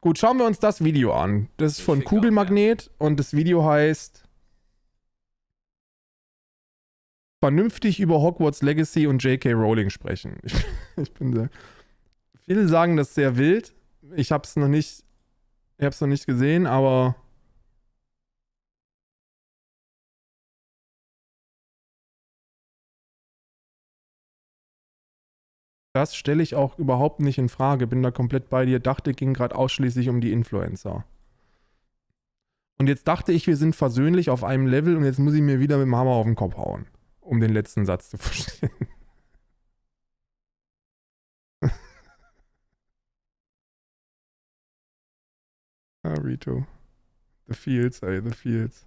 Gut, schauen wir uns das Video an. Das ist von Kugelmagnet und das Video heißt Vernünftig über Hogwarts Legacy und J.K. Rowling sprechen. Ich, bin sehr. Viele sagen das sehr wild. Ich hab's noch nicht. Ich hab's noch nicht gesehen, aber Das stelle ich auch überhaupt nicht in Frage, bin da komplett bei dir. Dachte, ging gerade ausschließlich um die Influencer. Und jetzt dachte ich, wir sind versöhnlich auf einem Level und jetzt muss ich mir wieder mit dem Hammer auf den Kopf hauen, um den letzten Satz zu verstehen. ah, Rito. The Fields, ey, The Fields.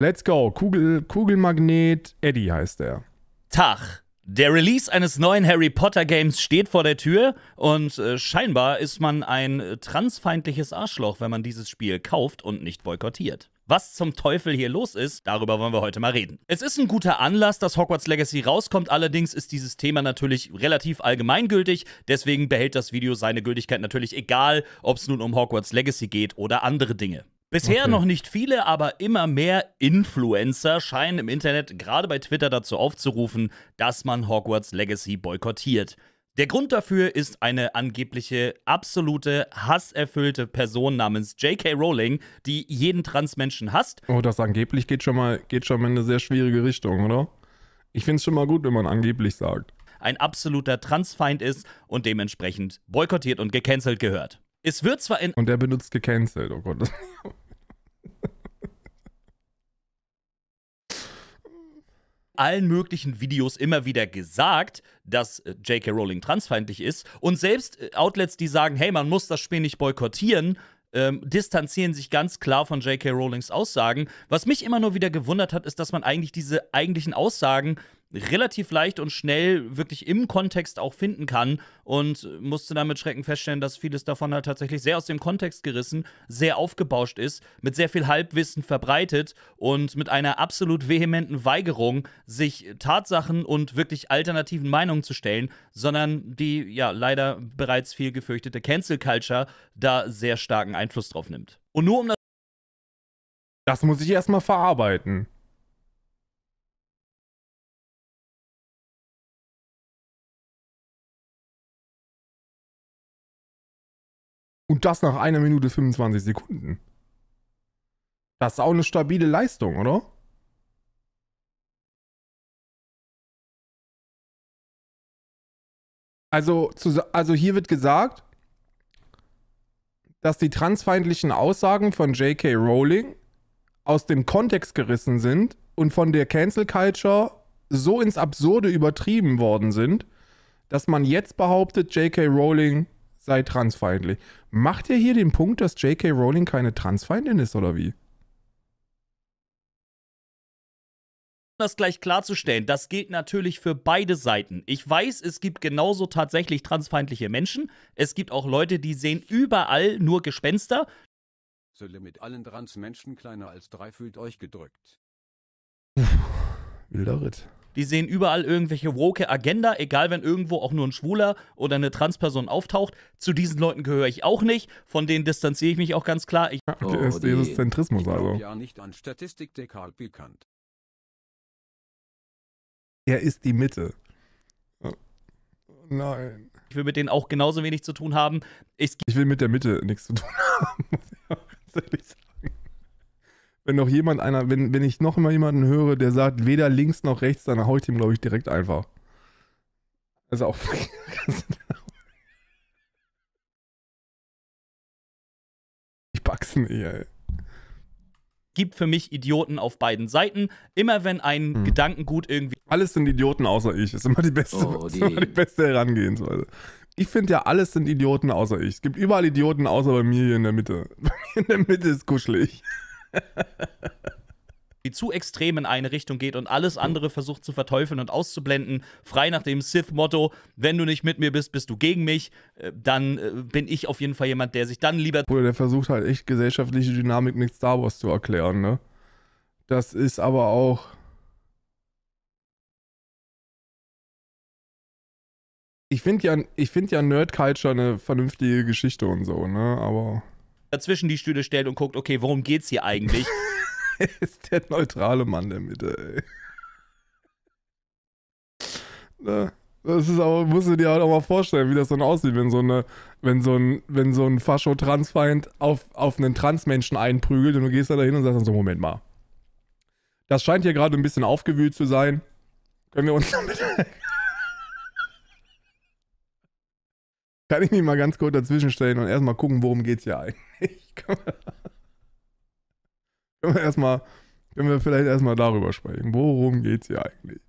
Let's go. Kugel, Kugelmagnet Eddie heißt er. Tag. Der Release eines neuen Harry Potter Games steht vor der Tür und äh, scheinbar ist man ein äh, transfeindliches Arschloch, wenn man dieses Spiel kauft und nicht boykottiert. Was zum Teufel hier los ist, darüber wollen wir heute mal reden. Es ist ein guter Anlass, dass Hogwarts Legacy rauskommt, allerdings ist dieses Thema natürlich relativ allgemeingültig, deswegen behält das Video seine Gültigkeit natürlich egal, ob es nun um Hogwarts Legacy geht oder andere Dinge. Bisher okay. noch nicht viele, aber immer mehr Influencer scheinen im Internet, gerade bei Twitter, dazu aufzurufen, dass man Hogwarts Legacy boykottiert. Der Grund dafür ist eine angebliche absolute hasserfüllte Person namens J.K. Rowling, die jeden Transmenschen hasst. Oh, das angeblich geht schon mal geht schon mal in eine sehr schwierige Richtung, oder? Ich finde es schon mal gut, wenn man angeblich sagt. Ein absoluter Transfeind ist und dementsprechend boykottiert und gecancelt gehört. Es wird zwar in. Und der benutzt gecancelt, oh Gott. allen möglichen Videos immer wieder gesagt, dass äh, J.K. Rowling transfeindlich ist. Und selbst äh, Outlets, die sagen, hey, man muss das Spiel nicht boykottieren, ähm, distanzieren sich ganz klar von J.K. Rowlings Aussagen. Was mich immer nur wieder gewundert hat, ist, dass man eigentlich diese eigentlichen Aussagen relativ leicht und schnell wirklich im Kontext auch finden kann und musste dann mit Schrecken feststellen, dass vieles davon halt tatsächlich sehr aus dem Kontext gerissen, sehr aufgebauscht ist, mit sehr viel Halbwissen verbreitet und mit einer absolut vehementen Weigerung, sich Tatsachen und wirklich alternativen Meinungen zu stellen, sondern die ja leider bereits viel gefürchtete Cancel Culture da sehr starken Einfluss drauf nimmt. Und nur um das das muss ich erstmal verarbeiten. Und das nach einer Minute 25 Sekunden. Das ist auch eine stabile Leistung, oder? Also, also hier wird gesagt, dass die transfeindlichen Aussagen von J.K. Rowling aus dem Kontext gerissen sind und von der Cancel Culture so ins Absurde übertrieben worden sind, dass man jetzt behauptet, J.K. Rowling sei transfeindlich. Macht ihr hier den Punkt, dass J.K. Rowling keine Transfeindin ist oder wie? das gleich klarzustellen, das gilt natürlich für beide Seiten. Ich weiß, es gibt genauso tatsächlich transfeindliche Menschen. Es gibt auch Leute, die sehen überall nur Gespenster. Sölle mit allen Transmenschen kleiner als drei fühlt euch gedrückt. Wilder Ritt die sehen überall irgendwelche woke Agenda, egal wenn irgendwo auch nur ein Schwuler oder eine Transperson auftaucht. Zu diesen Leuten gehöre ich auch nicht, von denen distanziere ich mich auch ganz klar. Ich oh, ist dieses Zentrismus also. Ja, nicht an Statistik dekal bekannt. Er ist die Mitte. Nein. Ich will mit denen auch genauso wenig zu tun haben. Ich, ich will mit der Mitte nichts zu tun haben, muss ich auch ganz ehrlich sagen wenn noch jemand einer, wenn, wenn ich noch immer jemanden höre, der sagt, weder links noch rechts, dann hau ich dem, glaube ich, direkt einfach. Also auch. ich pack's nicht, ey. Gibt für mich Idioten auf beiden Seiten. Immer wenn ein hm. Gedankengut irgendwie. Alles sind Idioten außer ich. Ist immer die beste, oh, die. Ist immer die beste Herangehensweise. Ich finde ja, alles sind Idioten außer ich. Es gibt überall Idioten außer bei mir hier in der Mitte. in der Mitte ist kuschelig die zu extrem in eine Richtung geht und alles andere versucht zu verteufeln und auszublenden, frei nach dem Sith-Motto, wenn du nicht mit mir bist, bist du gegen mich, äh, dann äh, bin ich auf jeden Fall jemand, der sich dann lieber... Oder der versucht halt echt gesellschaftliche Dynamik mit Star Wars zu erklären, ne? Das ist aber auch... Ich finde ja, find ja Nerd Culture eine vernünftige Geschichte und so, ne? Aber dazwischen die Stühle stellt und guckt, okay, worum geht's hier eigentlich? ist der neutrale Mann der Mitte, ey. Ne, das ist aber, musst du dir halt auch mal vorstellen, wie das dann aussieht, wenn so eine, wenn so ein, wenn so ein Fascho-Transfeind auf, auf einen Transmenschen einprügelt und du gehst da dahin und sagst dann so, Moment mal. Das scheint hier gerade ein bisschen aufgewühlt zu sein. Können wir uns damit Kann ich mich mal ganz kurz dazwischenstellen und erstmal gucken, worum geht's hier eigentlich? können wir, erstmal, können wir vielleicht erstmal darüber sprechen? Worum geht's hier eigentlich?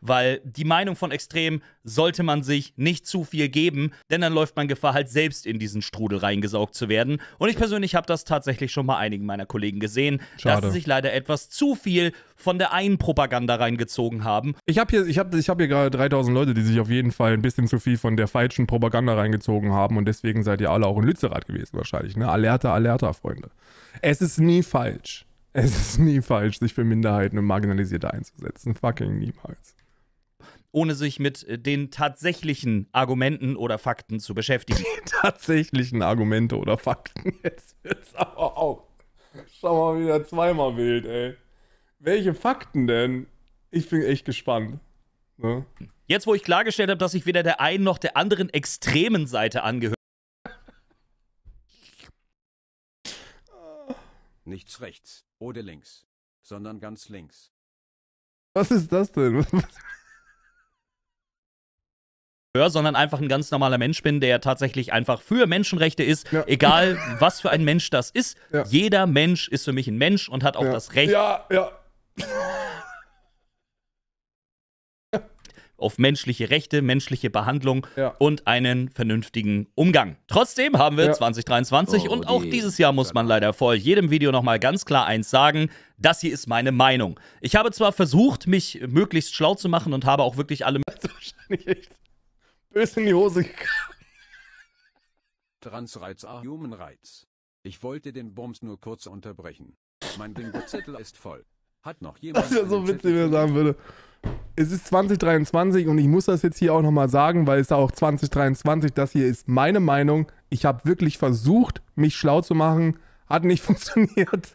Weil die Meinung von Extrem sollte man sich nicht zu viel geben, denn dann läuft man Gefahr, halt selbst in diesen Strudel reingesaugt zu werden. Und ich persönlich habe das tatsächlich schon bei einigen meiner Kollegen gesehen, Schade. dass sie sich leider etwas zu viel von der einen Propaganda reingezogen haben. Ich habe hier, ich hab, ich hab hier gerade 3000 Leute, die sich auf jeden Fall ein bisschen zu viel von der falschen Propaganda reingezogen haben und deswegen seid ihr alle auch in Lützerath gewesen wahrscheinlich. Ne? Alerta, alerta, Freunde. Es ist nie falsch. Es ist nie falsch, sich für Minderheiten und Marginalisierte einzusetzen. Fucking niemals ohne sich mit äh, den tatsächlichen Argumenten oder Fakten zu beschäftigen. Die tatsächlichen Argumente oder Fakten. Jetzt wird's aber auch. Schau mal wieder zweimal wild, ey. Welche Fakten denn? Ich bin echt gespannt. Ne? Jetzt, wo ich klargestellt habe, dass ich weder der einen noch der anderen extremen Seite angehöre. Nichts rechts oder links, sondern ganz links. Was ist das denn? sondern einfach ein ganz normaler Mensch bin, der tatsächlich einfach für Menschenrechte ist, ja. egal was für ein Mensch das ist. Ja. Jeder Mensch ist für mich ein Mensch und hat auch ja. das Recht. Ja, ja. auf menschliche Rechte, menschliche Behandlung und einen vernünftigen Umgang. Trotzdem haben wir 2023 oh, und auch nee. dieses Jahr muss man genau. leider vor jedem Video nochmal ganz klar eins sagen, das hier ist meine Meinung. Ich habe zwar versucht, mich möglichst schlau zu machen und habe auch wirklich alle... Das ist wahrscheinlich echt ist in die Hose gegangen. Transreiz are human rights. Ich wollte den Bums nur kurz unterbrechen. Mein Bingo-Zettel ist voll. Hat noch jemand. Das ist ja so witzig, wenn er sagen würde. Es ist 2023 und ich muss das jetzt hier auch nochmal sagen, weil es auch 2023, das hier ist meine Meinung. Ich habe wirklich versucht, mich schlau zu machen. Hat nicht funktioniert.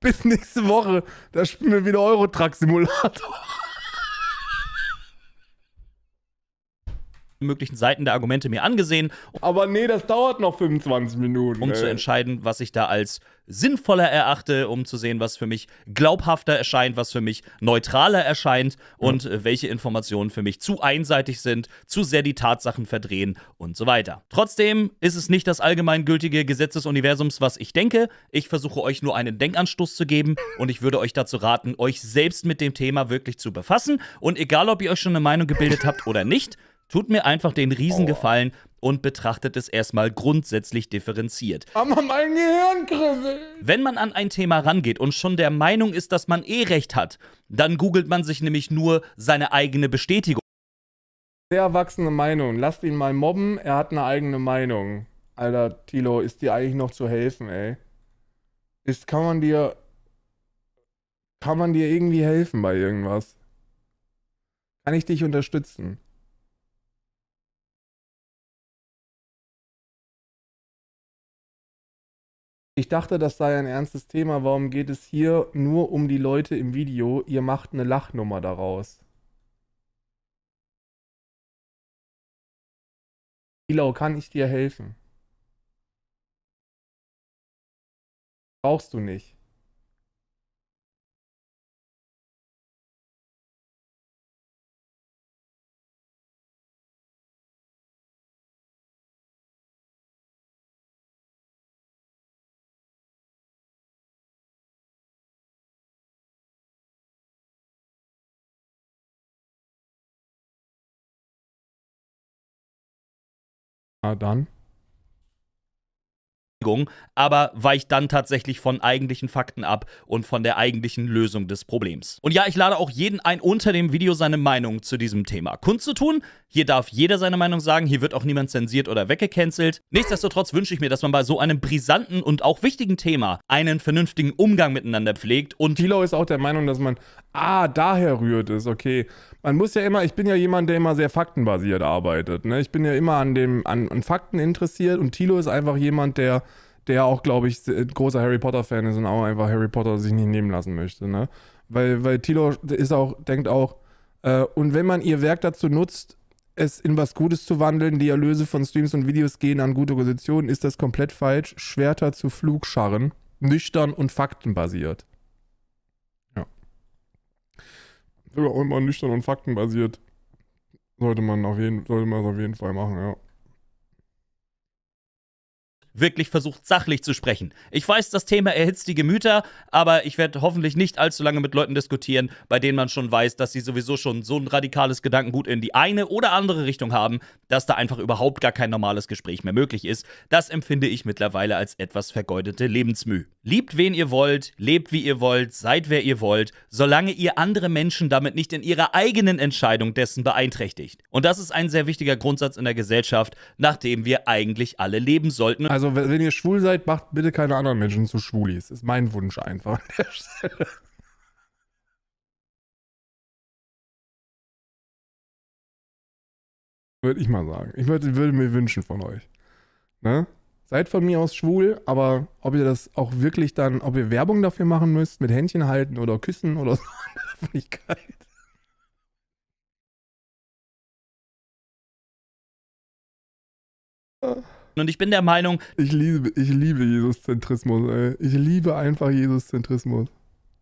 Bis nächste Woche. Da spielen wir wieder Eurotrack-Simulator. möglichen Seiten der Argumente mir angesehen. Aber nee, das dauert noch 25 Minuten. Um ey. zu entscheiden, was ich da als sinnvoller erachte, um zu sehen, was für mich glaubhafter erscheint, was für mich neutraler erscheint und mhm. welche Informationen für mich zu einseitig sind, zu sehr die Tatsachen verdrehen und so weiter. Trotzdem ist es nicht das allgemeingültige Gesetz des Universums, was ich denke. Ich versuche euch nur einen Denkanstoß zu geben und ich würde euch dazu raten, euch selbst mit dem Thema wirklich zu befassen. Und egal, ob ihr euch schon eine Meinung gebildet habt oder nicht, Tut mir einfach den Riesengefallen und betrachtet es erstmal grundsätzlich differenziert. Aber mein Gehirn kribbelt. Wenn man an ein Thema rangeht und schon der Meinung ist, dass man eh recht hat, dann googelt man sich nämlich nur seine eigene Bestätigung. Sehr erwachsene Meinung. Lasst ihn mal mobben, er hat eine eigene Meinung. Alter, Tilo, ist dir eigentlich noch zu helfen, ey? Ist, kann man dir. Kann man dir irgendwie helfen bei irgendwas? Kann ich dich unterstützen? Ich dachte, das sei ein ernstes Thema. Warum geht es hier nur um die Leute im Video? Ihr macht eine Lachnummer daraus. Ilau, kann ich dir helfen? Brauchst du nicht. Ah, dann. Aber weicht dann tatsächlich von eigentlichen Fakten ab und von der eigentlichen Lösung des Problems. Und ja, ich lade auch jeden ein, unter dem Video seine Meinung zu diesem Thema kundzutun. Hier darf jeder seine Meinung sagen, hier wird auch niemand zensiert oder weggecancelt. Nichtsdestotrotz wünsche ich mir, dass man bei so einem brisanten und auch wichtigen Thema einen vernünftigen Umgang miteinander pflegt und... Thilo ist auch der Meinung, dass man ah, daher rührt es, okay. Man muss ja immer, ich bin ja jemand, der immer sehr faktenbasiert arbeitet. Ne? Ich bin ja immer an, dem, an, an Fakten interessiert und Tilo ist einfach jemand, der, der auch, glaube ich, großer Harry Potter-Fan ist und auch einfach Harry Potter sich nicht nehmen lassen möchte. Ne? Weil, weil Tilo ist auch, denkt auch, äh, und wenn man ihr Werk dazu nutzt, es in was Gutes zu wandeln, die Erlöse von Streams und Videos gehen an gute Positionen, ist das komplett falsch. Schwerter zu Flugscharren, nüchtern und faktenbasiert. immer nüchtern und faktenbasiert sollte man auf jeden, sollte man auf jeden Fall machen, ja wirklich versucht, sachlich zu sprechen. Ich weiß, das Thema erhitzt die Gemüter, aber ich werde hoffentlich nicht allzu lange mit Leuten diskutieren, bei denen man schon weiß, dass sie sowieso schon so ein radikales Gedankengut in die eine oder andere Richtung haben, dass da einfach überhaupt gar kein normales Gespräch mehr möglich ist. Das empfinde ich mittlerweile als etwas vergeudete Lebensmüh. Liebt wen ihr wollt, lebt wie ihr wollt, seid wer ihr wollt, solange ihr andere Menschen damit nicht in ihrer eigenen Entscheidung dessen beeinträchtigt. Und das ist ein sehr wichtiger Grundsatz in der Gesellschaft, nach dem wir eigentlich alle leben sollten. Also also wenn ihr schwul seid, macht bitte keine anderen Menschen zu Schwulis. Ist mein Wunsch einfach an der Stelle. Würde ich mal sagen. Ich würde, würde mir wünschen von euch. Ne? Seid von mir aus schwul, aber ob ihr das auch wirklich dann, ob ihr Werbung dafür machen müsst, mit Händchen halten oder küssen oder so in der Öffentlichkeit. Ah. Und ich bin der Meinung. Ich liebe, ich liebe Jesuszentrismus, ey. Ich liebe einfach Jesuszentrismus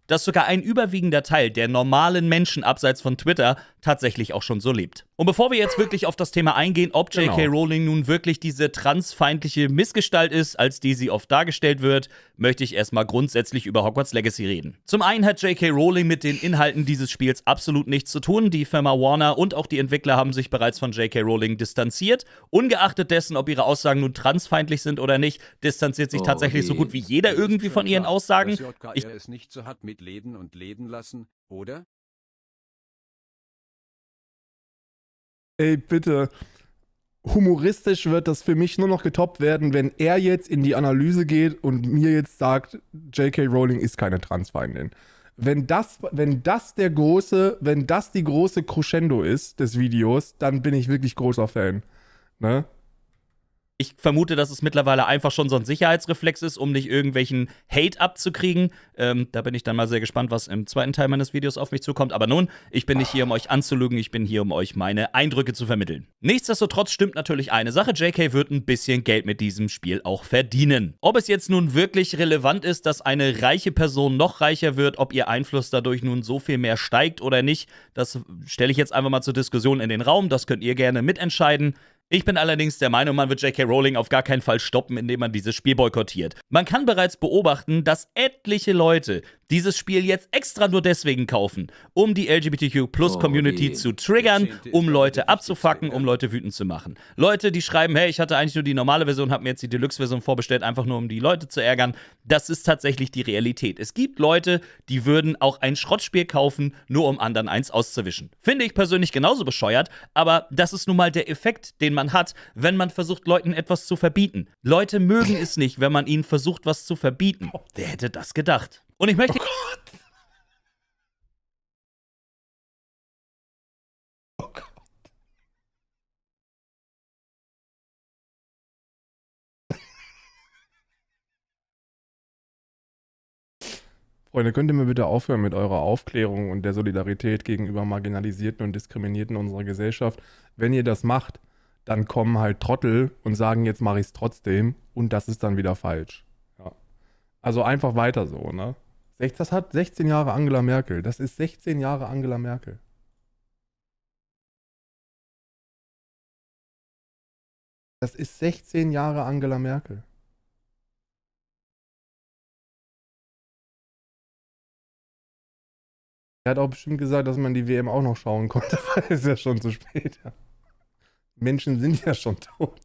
dass sogar ein überwiegender Teil der normalen Menschen abseits von Twitter tatsächlich auch schon so lebt. Und bevor wir jetzt wirklich auf das Thema eingehen, ob J.K. Genau. Rowling nun wirklich diese transfeindliche Missgestalt ist, als die sie oft dargestellt wird, möchte ich erstmal grundsätzlich über Hogwarts Legacy reden. Zum einen hat J.K. Rowling mit den Inhalten dieses Spiels absolut nichts zu tun. Die Firma Warner und auch die Entwickler haben sich bereits von J.K. Rowling distanziert. Ungeachtet dessen, ob ihre Aussagen nun transfeindlich sind oder nicht, distanziert sich tatsächlich so oh, gut wie jeder irgendwie von ihren Aussagen. Ich, leben und leben lassen, oder? Ey, bitte. Humoristisch wird das für mich nur noch getoppt werden, wenn er jetzt in die Analyse geht und mir jetzt sagt, J.K. Rowling ist keine Transfeindin. Wenn das, wenn das der große, wenn das die große Crescendo ist des Videos, dann bin ich wirklich großer Fan. Ne? ich vermute, dass es mittlerweile einfach schon so ein Sicherheitsreflex ist, um nicht irgendwelchen Hate abzukriegen. Ähm, da bin ich dann mal sehr gespannt, was im zweiten Teil meines Videos auf mich zukommt. Aber nun, ich bin nicht hier, um euch anzulügen, ich bin hier, um euch meine Eindrücke zu vermitteln. Nichtsdestotrotz stimmt natürlich eine Sache, JK wird ein bisschen Geld mit diesem Spiel auch verdienen. Ob es jetzt nun wirklich relevant ist, dass eine reiche Person noch reicher wird, ob ihr Einfluss dadurch nun so viel mehr steigt oder nicht, das stelle ich jetzt einfach mal zur Diskussion in den Raum, das könnt ihr gerne mitentscheiden. Ich bin allerdings der Meinung, man wird J.K. Rowling auf gar keinen Fall stoppen, indem man dieses Spiel boykottiert. Man kann bereits beobachten, dass etliche Leute dieses Spiel jetzt extra nur deswegen kaufen, um die LGBTQ-Plus-Community oh, zu triggern, um Leute abzufacken, um Leute wütend zu machen. Leute, die schreiben, hey, ich hatte eigentlich nur die normale Version, hab mir jetzt die Deluxe-Version vorbestellt, einfach nur um die Leute zu ärgern. Das ist tatsächlich die Realität. Es gibt Leute, die würden auch ein Schrottspiel kaufen, nur um anderen eins auszuwischen. Finde ich persönlich genauso bescheuert, aber das ist nun mal der Effekt, den man man hat, wenn man versucht, Leuten etwas zu verbieten. Leute mögen es nicht, wenn man ihnen versucht, was zu verbieten. Wer hätte das gedacht? Und ich möchte. Oh Gott. Oh Freunde, könnt ihr mir bitte aufhören mit eurer Aufklärung und der Solidarität gegenüber Marginalisierten und Diskriminierten unserer Gesellschaft? Wenn ihr das macht, dann kommen halt Trottel und sagen, jetzt mache ich es trotzdem und das ist dann wieder falsch. Ja. Also einfach weiter so, ne? Das hat 16 Jahre Angela Merkel. Das ist 16 Jahre Angela Merkel. Das ist 16 Jahre Angela Merkel. Er hat auch bestimmt gesagt, dass man die WM auch noch schauen konnte, weil es ja schon zu spät. Ja. Menschen sind ja schon tot.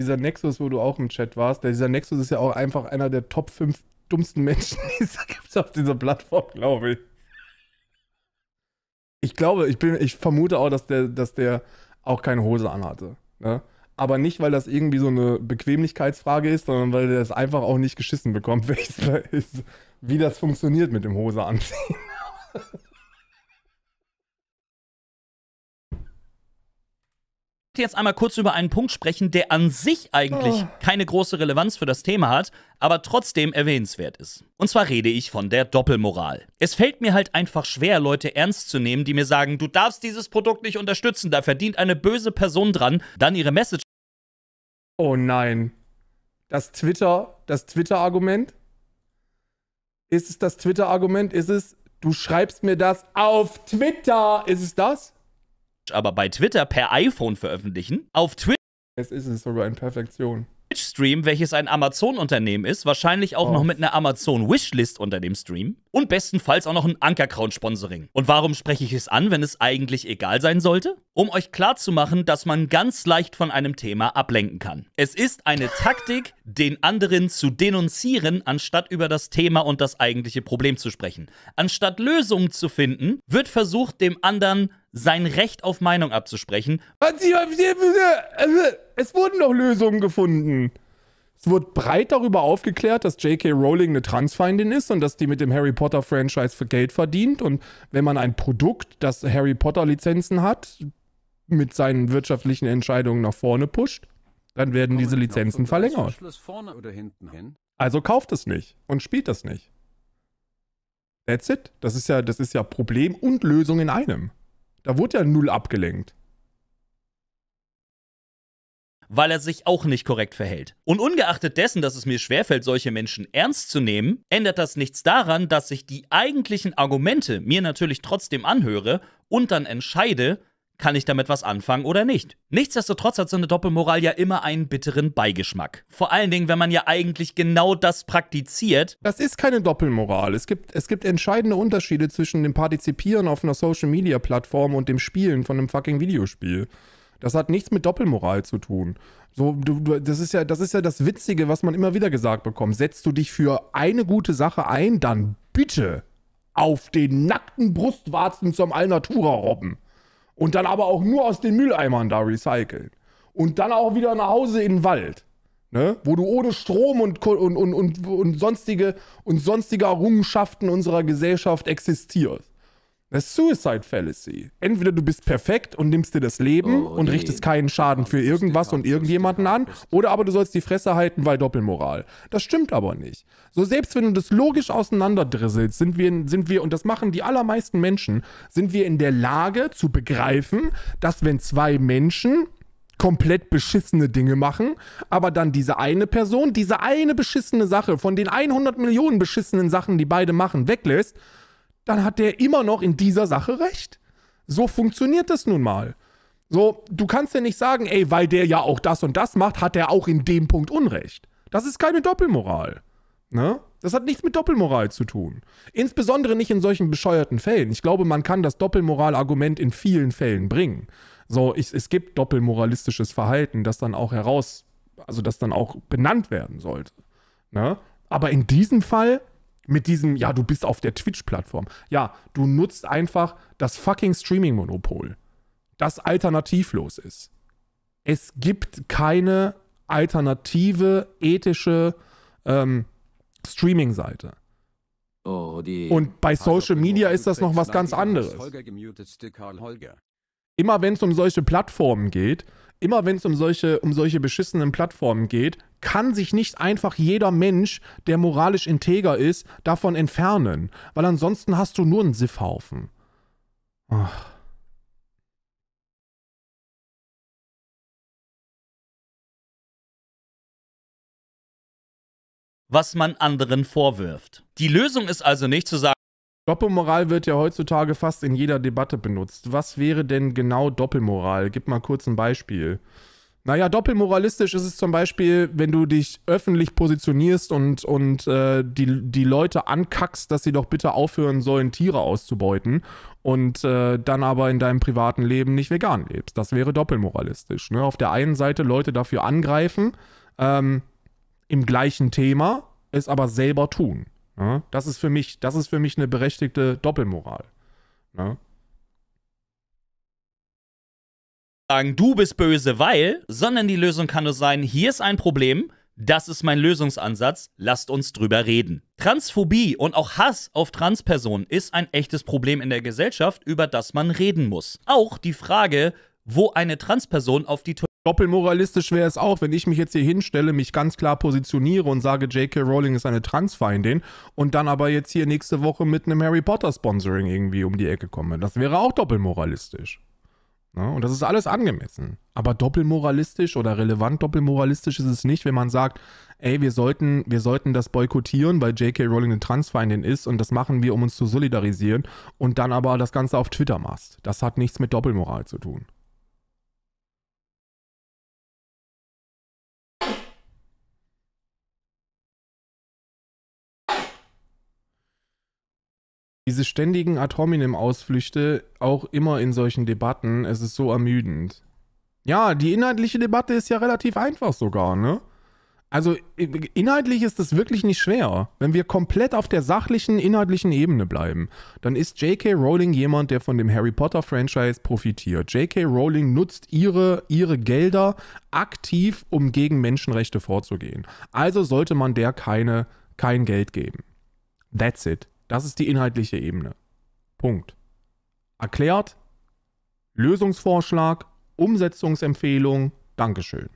Dieser Nexus, wo du auch im Chat warst, der, dieser Nexus ist ja auch einfach einer der Top 5 dummsten Menschen, die es gibt auf dieser Plattform, glaube ich. Ich glaube, ich, bin, ich vermute auch, dass der, dass der auch keine Hose anhatte. Ne? Aber nicht, weil das irgendwie so eine Bequemlichkeitsfrage ist, sondern weil der es einfach auch nicht geschissen bekommt, wie das funktioniert mit dem Hose anziehen. jetzt einmal kurz über einen Punkt sprechen, der an sich eigentlich oh. keine große Relevanz für das Thema hat, aber trotzdem erwähnenswert ist. Und zwar rede ich von der Doppelmoral. Es fällt mir halt einfach schwer, Leute ernst zu nehmen, die mir sagen, du darfst dieses Produkt nicht unterstützen, da verdient eine böse Person dran, dann ihre Message. Oh nein. Das Twitter, das Twitter-Argument? Ist es das Twitter-Argument? Ist es, du schreibst mir das auf Twitter? Ist es das? aber bei Twitter per iPhone veröffentlichen, auf Twitch. Es ist es sogar in Perfektion. Twitch-Stream, welches ein Amazon-Unternehmen ist, wahrscheinlich auch oh. noch mit einer Amazon-Wishlist unter dem Stream und bestenfalls auch noch ein Ankerkraut-Sponsoring. Und warum spreche ich es an, wenn es eigentlich egal sein sollte? Um euch klarzumachen, dass man ganz leicht von einem Thema ablenken kann. Es ist eine Taktik, den anderen zu denunzieren, anstatt über das Thema und das eigentliche Problem zu sprechen. Anstatt Lösungen zu finden, wird versucht, dem anderen sein Recht auf Meinung abzusprechen. Also, es wurden doch Lösungen gefunden. Es wurde breit darüber aufgeklärt, dass J.K. Rowling eine Transfeindin ist und dass die mit dem Harry Potter Franchise für Geld verdient. Und wenn man ein Produkt, das Harry Potter Lizenzen hat, mit seinen wirtschaftlichen Entscheidungen nach vorne pusht, dann werden diese Lizenzen verlängert. Also kauft es nicht und spielt das nicht. That's it. Das ist ja, das ist ja Problem und Lösung in einem. Da wurde ja null abgelenkt. Weil er sich auch nicht korrekt verhält. Und ungeachtet dessen, dass es mir schwerfällt, solche Menschen ernst zu nehmen, ändert das nichts daran, dass ich die eigentlichen Argumente mir natürlich trotzdem anhöre und dann entscheide, kann ich damit was anfangen oder nicht? Nichtsdestotrotz hat so eine Doppelmoral ja immer einen bitteren Beigeschmack. Vor allen Dingen, wenn man ja eigentlich genau das praktiziert. Das ist keine Doppelmoral. Es gibt, es gibt entscheidende Unterschiede zwischen dem Partizipieren auf einer Social-Media-Plattform und dem Spielen von einem fucking Videospiel. Das hat nichts mit Doppelmoral zu tun. So, du, du, das, ist ja, das ist ja das Witzige, was man immer wieder gesagt bekommt. Setzt du dich für eine gute Sache ein, dann bitte auf den nackten Brustwarzen zum Allnatura robben. Und dann aber auch nur aus den Mülleimern da recyceln. Und dann auch wieder nach Hause in den Wald. Ne? Wo du ohne Strom und, und, und, und, und, sonstige, und sonstige Errungenschaften unserer Gesellschaft existierst. Das Suicide Fallacy. Entweder du bist perfekt und nimmst dir das Leben oh, und nee. richtest keinen Schaden für irgendwas und irgendjemanden an, oder aber du sollst die Fresse halten, weil Doppelmoral. Das stimmt aber nicht. So selbst wenn du das logisch auseinanderdrisselst, sind wir, sind wir, und das machen die allermeisten Menschen, sind wir in der Lage zu begreifen, dass wenn zwei Menschen komplett beschissene Dinge machen, aber dann diese eine Person, diese eine beschissene Sache von den 100 Millionen beschissenen Sachen, die beide machen, weglässt, dann hat der immer noch in dieser Sache recht. So funktioniert das nun mal. So, du kannst ja nicht sagen, ey, weil der ja auch das und das macht, hat er auch in dem Punkt Unrecht. Das ist keine Doppelmoral. Ne? Das hat nichts mit Doppelmoral zu tun. Insbesondere nicht in solchen bescheuerten Fällen. Ich glaube, man kann das Doppelmoral-Argument in vielen Fällen bringen. So, ich, es gibt doppelmoralistisches Verhalten, das dann auch heraus, also das dann auch benannt werden sollte. Ne? Aber in diesem Fall mit diesem, ja, du bist auf der Twitch-Plattform. Ja, du nutzt einfach das fucking Streaming-Monopol, das alternativlos ist. Es gibt keine alternative, ethische ähm, Streaming-Seite. Oh, Und bei Social Media ist das noch was ganz anderes. Immer wenn es um solche Plattformen geht, immer wenn es um solche, um solche beschissenen Plattformen geht, kann sich nicht einfach jeder Mensch, der moralisch integer ist, davon entfernen, weil ansonsten hast du nur einen Siffhaufen. Ach. Was man anderen vorwirft. Die Lösung ist also nicht zu sagen, Doppelmoral wird ja heutzutage fast in jeder Debatte benutzt. Was wäre denn genau Doppelmoral? Gib mal kurz ein Beispiel. Naja, doppelmoralistisch ist es zum Beispiel, wenn du dich öffentlich positionierst und, und äh, die, die Leute ankackst, dass sie doch bitte aufhören sollen, Tiere auszubeuten und äh, dann aber in deinem privaten Leben nicht vegan lebst. Das wäre doppelmoralistisch. Ne? Auf der einen Seite Leute dafür angreifen, ähm, im gleichen Thema, es aber selber tun. Ne? Das ist für mich, das ist für mich eine berechtigte Doppelmoral. Ne? Sagen, du bist böse, weil, sondern die Lösung kann nur sein, hier ist ein Problem, das ist mein Lösungsansatz, lasst uns drüber reden. Transphobie und auch Hass auf Transpersonen ist ein echtes Problem in der Gesellschaft, über das man reden muss. Auch die Frage, wo eine Transperson auf die Doppelmoralistisch wäre es auch, wenn ich mich jetzt hier hinstelle, mich ganz klar positioniere und sage, J.K. Rowling ist eine Transfeindin und dann aber jetzt hier nächste Woche mit einem Harry Potter Sponsoring irgendwie um die Ecke komme. Das wäre auch doppelmoralistisch. Ja, ne? und das ist alles angemessen. Aber doppelmoralistisch oder relevant doppelmoralistisch ist es nicht, wenn man sagt, ey, wir sollten, wir sollten das boykottieren, weil J.K. Rowling eine Transfeindin ist und das machen wir, um uns zu solidarisieren und dann aber das Ganze auf Twitter machst. Das hat nichts mit Doppelmoral zu tun. diese ständigen Ad hominem-Ausflüchte auch immer in solchen Debatten, es ist so ermüdend. Ja, die inhaltliche Debatte ist ja relativ einfach sogar, ne? Also inhaltlich ist das wirklich nicht schwer. Wenn wir komplett auf der sachlichen, inhaltlichen Ebene bleiben, dann ist J.K. Rowling jemand, der von dem Harry Potter Franchise profitiert. J.K. Rowling nutzt ihre, ihre Gelder aktiv, um gegen Menschenrechte vorzugehen. Also sollte man der keine, kein Geld geben. That's it. Das ist die inhaltliche Ebene. Punkt. Erklärt, Lösungsvorschlag, Umsetzungsempfehlung, Dankeschön.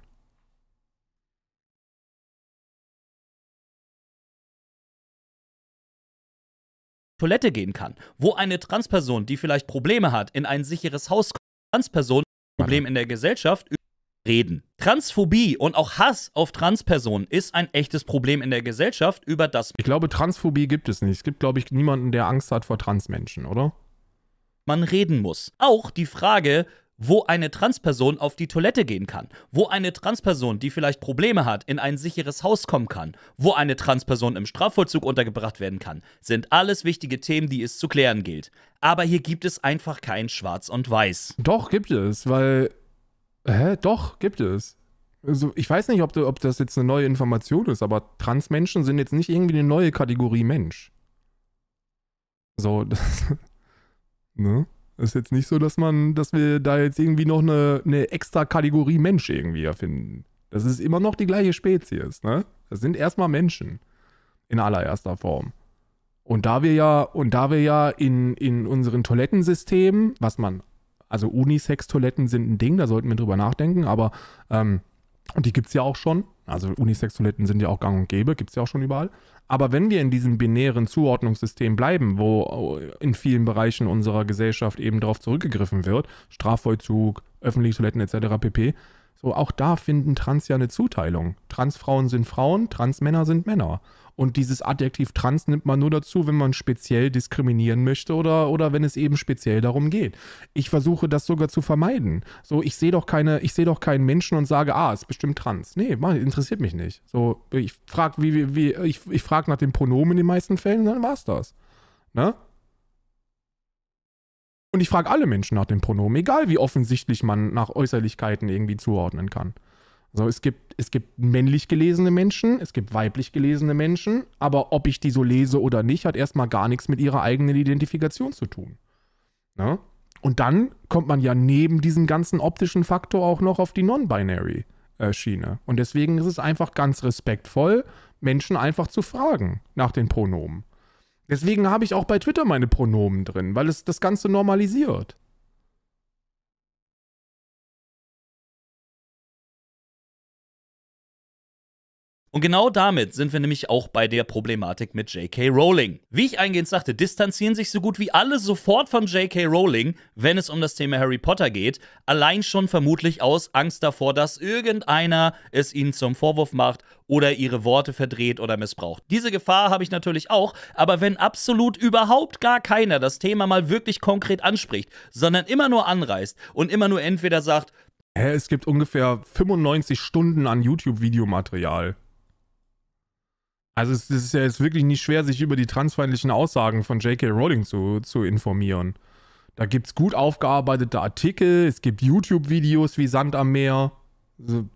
Toilette gehen kann, wo eine Transperson, die vielleicht Probleme hat, in ein sicheres Haus kommt, Transperson Problem in der Gesellschaft reden. Transphobie und auch Hass auf Transpersonen ist ein echtes Problem in der Gesellschaft, über das. Ich glaube, Transphobie gibt es nicht. Es gibt, glaube ich, niemanden, der Angst hat vor Transmenschen, oder? Man reden muss. Auch die Frage, wo eine Transperson auf die Toilette gehen kann, wo eine Transperson, die vielleicht Probleme hat, in ein sicheres Haus kommen kann, wo eine Transperson im Strafvollzug untergebracht werden kann, sind alles wichtige Themen, die es zu klären gilt. Aber hier gibt es einfach kein Schwarz und Weiß. Doch, gibt es, weil Hä, doch, gibt es. Also ich weiß nicht, ob, ob das jetzt eine neue Information ist, aber Transmenschen sind jetzt nicht irgendwie eine neue Kategorie Mensch. So, das, ne? Ist jetzt nicht so, dass man, dass wir da jetzt irgendwie noch eine, eine extra Kategorie Mensch irgendwie erfinden. Das ist immer noch die gleiche Spezies, ne? Das sind erstmal Menschen. In allererster Form. Und da wir ja, und da wir ja in, in unseren Toilettensystemen, was man also Unisex-Toiletten sind ein Ding, da sollten wir drüber nachdenken, aber ähm, die gibt es ja auch schon. Also Unisex-Toiletten sind ja auch gang und gäbe, gibt es ja auch schon überall. Aber wenn wir in diesem binären Zuordnungssystem bleiben, wo in vielen Bereichen unserer Gesellschaft eben darauf zurückgegriffen wird, Strafvollzug, öffentliche Toiletten etc. pp., so, auch da finden Trans ja eine Zuteilung. Transfrauen sind Frauen, Transmänner sind Männer. Und dieses Adjektiv trans nimmt man nur dazu, wenn man speziell diskriminieren möchte oder, oder wenn es eben speziell darum geht. Ich versuche das sogar zu vermeiden. So, ich sehe doch keine, ich sehe doch keinen Menschen und sage, ah, ist bestimmt trans. Nee, man, interessiert mich nicht. So, ich frage, wie, wie, ich, ich frage nach dem Pronomen in den meisten Fällen, dann war's das. Ne? Und ich frage alle Menschen nach dem Pronomen, egal wie offensichtlich man nach Äußerlichkeiten irgendwie zuordnen kann. Also es gibt, es gibt männlich gelesene Menschen, es gibt weiblich gelesene Menschen, aber ob ich die so lese oder nicht, hat erstmal gar nichts mit ihrer eigenen Identifikation zu tun. Ne? Und dann kommt man ja neben diesem ganzen optischen Faktor auch noch auf die Non-Binary-Schiene. Äh, Und deswegen ist es einfach ganz respektvoll, Menschen einfach zu fragen nach den Pronomen. Deswegen habe ich auch bei Twitter meine Pronomen drin, weil es das Ganze normalisiert. Und genau damit sind wir nämlich auch bei der Problematik mit J.K. Rowling. Wie ich eingehend sagte, distanzieren sich so gut wie alle sofort von J.K. Rowling, wenn es um das Thema Harry Potter geht, allein schon vermutlich aus Angst davor, dass irgendeiner es ihnen zum Vorwurf macht oder ihre Worte verdreht oder missbraucht. Diese Gefahr habe ich natürlich auch, aber wenn absolut überhaupt gar keiner das Thema mal wirklich konkret anspricht, sondern immer nur anreißt und immer nur entweder sagt, Hä, es gibt ungefähr 95 Stunden an YouTube-Videomaterial. Also es, ist ja jetzt wirklich nicht schwer, sich über die transfeindlichen Aussagen von J.K. Rowling zu, zu informieren. Da gibt es gut aufgearbeitete Artikel, es gibt YouTube-Videos wie Sand am Meer. Also,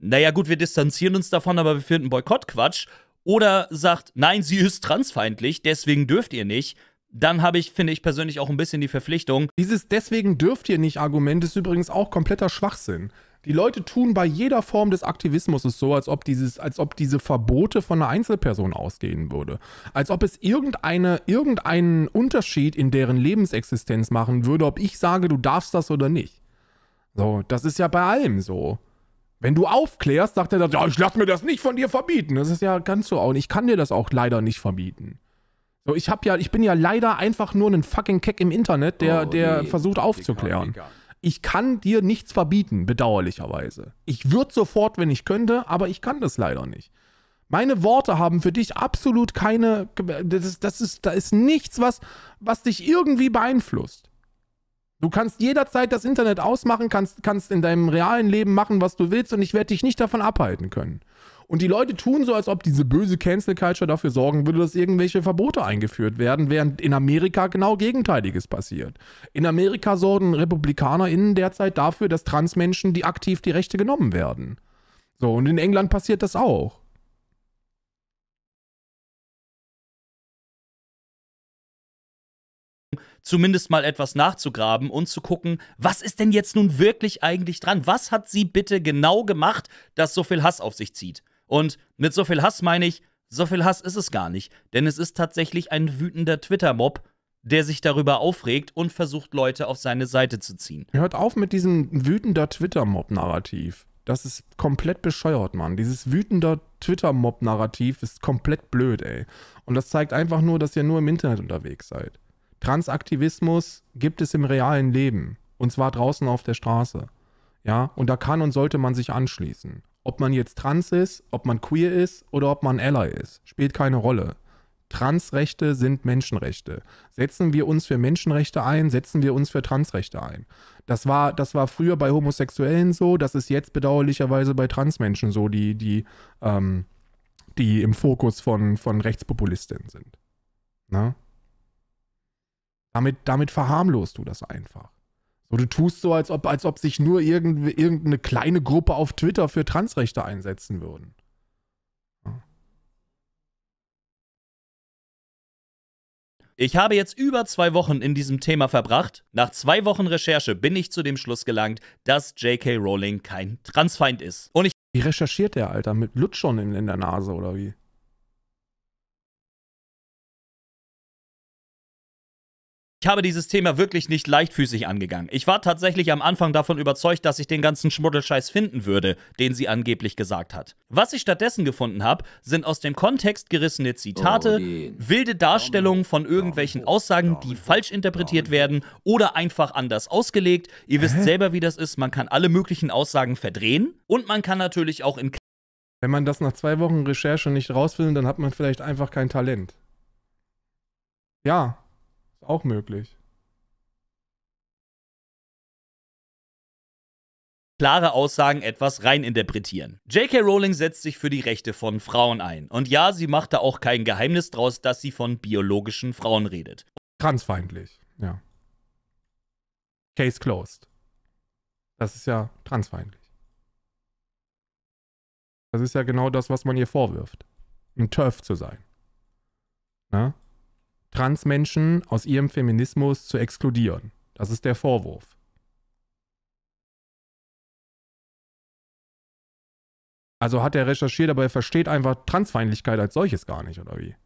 naja gut, wir distanzieren uns davon, aber wir finden Boykott Quatsch. Oder sagt, nein, sie ist transfeindlich, deswegen dürft ihr nicht dann habe ich, finde ich persönlich, auch ein bisschen die Verpflichtung. Dieses deswegen dürft ihr nicht Argument ist übrigens auch kompletter Schwachsinn. Die Leute tun bei jeder Form des Aktivismus es so, als ob, dieses, als ob diese Verbote von einer Einzelperson ausgehen würde. Als ob es irgendeine, irgendeinen Unterschied in deren Lebensexistenz machen würde, ob ich sage, du darfst das oder nicht. So, das ist ja bei allem so. Wenn du aufklärst, sagt er dann, ja, ich lass mir das nicht von dir verbieten. Das ist ja ganz so Und Ich kann dir das auch leider nicht verbieten. So, ich hab ja, ich bin ja leider einfach nur ein fucking Keck im Internet, der, oh, der versucht aufzuklären. Kann, ich kann dir nichts verbieten, bedauerlicherweise. Ich würde sofort, wenn ich könnte, aber ich kann das leider nicht. Meine Worte haben für dich absolut keine. Das ist, das ist, da ist nichts, was, was dich irgendwie beeinflusst. Du kannst jederzeit das Internet ausmachen, kannst, kannst in deinem realen Leben machen, was du willst, und ich werde dich nicht davon abhalten können. Und die Leute tun so, als ob diese böse Cancel Culture dafür sorgen würde, dass irgendwelche Verbote eingeführt werden, während in Amerika genau Gegenteiliges passiert. In Amerika sorgen RepublikanerInnen derzeit dafür, dass Transmenschen die aktiv die Rechte genommen werden. So, und in England passiert das auch. zumindest mal etwas nachzugraben und zu gucken, was ist denn jetzt nun wirklich eigentlich dran? Was hat sie bitte genau gemacht, dass so viel Hass auf sich zieht? Und mit so viel Hass meine ich, so viel Hass ist es gar nicht, denn es ist tatsächlich ein wütender Twitter-Mob, der sich darüber aufregt und versucht, Leute auf seine Seite zu ziehen. Hört auf mit diesem wütender Twitter-Mob-Narrativ. Das ist komplett bescheuert, Mann. Dieses wütender Twitter-Mob-Narrativ ist komplett blöd, ey. Und das zeigt einfach nur, dass ihr nur im Internet unterwegs seid. Transaktivismus gibt es im realen Leben. Und zwar draußen auf der Straße. Ja, und da kann und sollte man sich anschließen. Ob man jetzt trans ist, ob man queer ist oder ob man Ally ist, spielt keine Rolle. Transrechte sind Menschenrechte. Setzen wir uns für Menschenrechte ein, setzen wir uns für Transrechte ein. Das war, das war früher bei Homosexuellen so, das ist jetzt bedauerlicherweise bei Transmenschen so, die, die, ähm, die im Fokus von, von Rechtspopulistinnen sind. Na? Ne? Damit, damit verharmlost du das einfach. So, du tust so, als ob, als ob sich nur irgendeine kleine Gruppe auf Twitter für Transrechte einsetzen würden. Ich habe jetzt über zwei Wochen in diesem Thema verbracht. Nach zwei Wochen Recherche bin ich zu dem Schluss gelangt, dass J.K. Rowling kein Transfeind ist. Und ich. Wie recherchiert der, Alter? Mit Lutschon in, in der Nase oder wie? Ich habe dieses Thema wirklich nicht leichtfüßig angegangen. Ich war tatsächlich am Anfang davon überzeugt, dass ich den ganzen Schmuddelscheiß finden würde, den sie angeblich gesagt hat. Was ich stattdessen gefunden habe, sind aus dem Kontext gerissene Zitate, oh, wilde Darstellungen von irgendwelchen Aussagen, die falsch interpretiert werden oder einfach anders ausgelegt. Ihr wisst selber, wie das ist. Man kann alle möglichen Aussagen verdrehen und man kann natürlich auch in... Wenn man das nach zwei Wochen Recherche nicht rausfindet, dann hat man vielleicht einfach kein Talent. Ja, ist auch möglich. klare Aussagen etwas reininterpretieren. J.K. Rowling setzt sich für die Rechte von Frauen ein. Und ja, sie macht da auch kein Geheimnis draus, dass sie von biologischen Frauen redet. Transfeindlich, ja. Case closed. Das ist ja transfeindlich. Das ist ja genau das, was man ihr vorwirft. Ein Turf zu sein. Na? Ne? Transmenschen aus ihrem Feminismus zu exkludieren. Das ist der Vorwurf. Also hat er recherchiert, aber er versteht einfach Transfeindlichkeit als solches gar nicht, oder wie?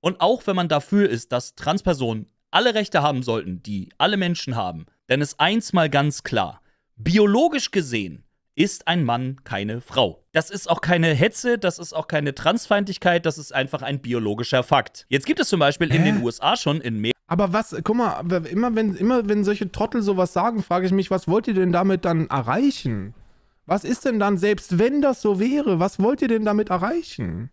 Und auch wenn man dafür ist, dass Transpersonen alle Rechte haben sollten, die alle Menschen haben, dann ist eins mal ganz klar, biologisch gesehen ist ein Mann keine Frau. Das ist auch keine Hetze, das ist auch keine Transfeindlichkeit, das ist einfach ein biologischer Fakt. Jetzt gibt es zum Beispiel Hä? in den USA schon in mehr. Aber was, guck mal, immer wenn, immer wenn solche Trottel sowas sagen, frage ich mich, was wollt ihr denn damit dann erreichen? Was ist denn dann, selbst wenn das so wäre, was wollt ihr denn damit erreichen?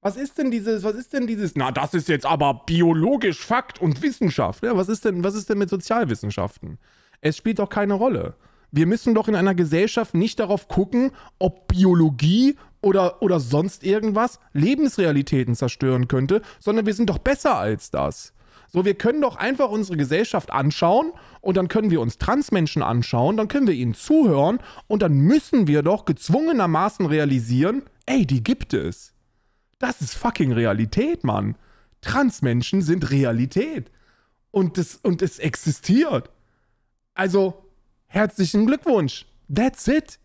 Was ist denn dieses, was ist denn dieses, na, das ist jetzt aber biologisch Fakt und Wissenschaft. Ja, was ist denn, was ist denn mit Sozialwissenschaften? Es spielt doch keine Rolle. Wir müssen doch in einer Gesellschaft nicht darauf gucken, ob Biologie oder, oder sonst irgendwas Lebensrealitäten zerstören könnte, sondern wir sind doch besser als das. So, wir können doch einfach unsere Gesellschaft anschauen und dann können wir uns Transmenschen anschauen, dann können wir ihnen zuhören und dann müssen wir doch gezwungenermaßen realisieren, ey, die gibt es. Das ist fucking Realität, Mann. Transmenschen sind Realität. Und es, und es existiert. Also, herzlichen Glückwunsch. That's it.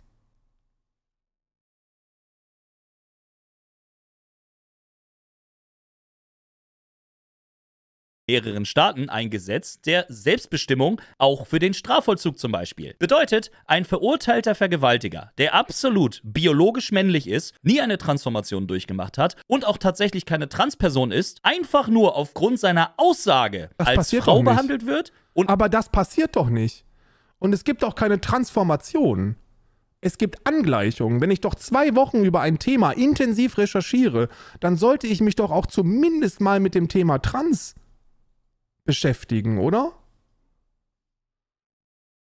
mehreren Staaten ein Gesetz der Selbstbestimmung, auch für den Strafvollzug zum Beispiel. Bedeutet, ein verurteilter Vergewaltiger, der absolut biologisch männlich ist, nie eine Transformation durchgemacht hat und auch tatsächlich keine Transperson ist, einfach nur aufgrund seiner Aussage das als Frau behandelt wird, und Aber das passiert doch nicht. Und es gibt auch keine Transformation. Es gibt Angleichungen. Wenn ich doch zwei Wochen über ein Thema intensiv recherchiere, dann sollte ich mich doch auch zumindest mal mit dem Thema Trans beschäftigen, oder?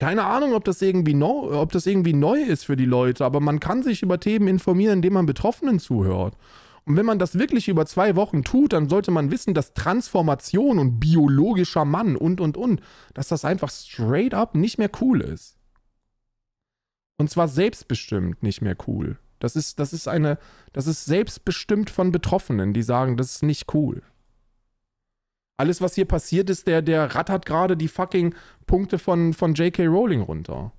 Keine Ahnung, ob das, irgendwie no, ob das irgendwie neu ist für die Leute, aber man kann sich über Themen informieren, indem man Betroffenen zuhört. Und wenn man das wirklich über zwei Wochen tut, dann sollte man wissen, dass Transformation und biologischer Mann und, und, und, dass das einfach straight up nicht mehr cool ist. Und zwar selbstbestimmt nicht mehr cool. Das ist, das ist eine, das ist selbstbestimmt von Betroffenen, die sagen, das ist nicht cool. Alles, was hier passiert ist, der, der rattert gerade die fucking Punkte von, von J.K. Rowling runter.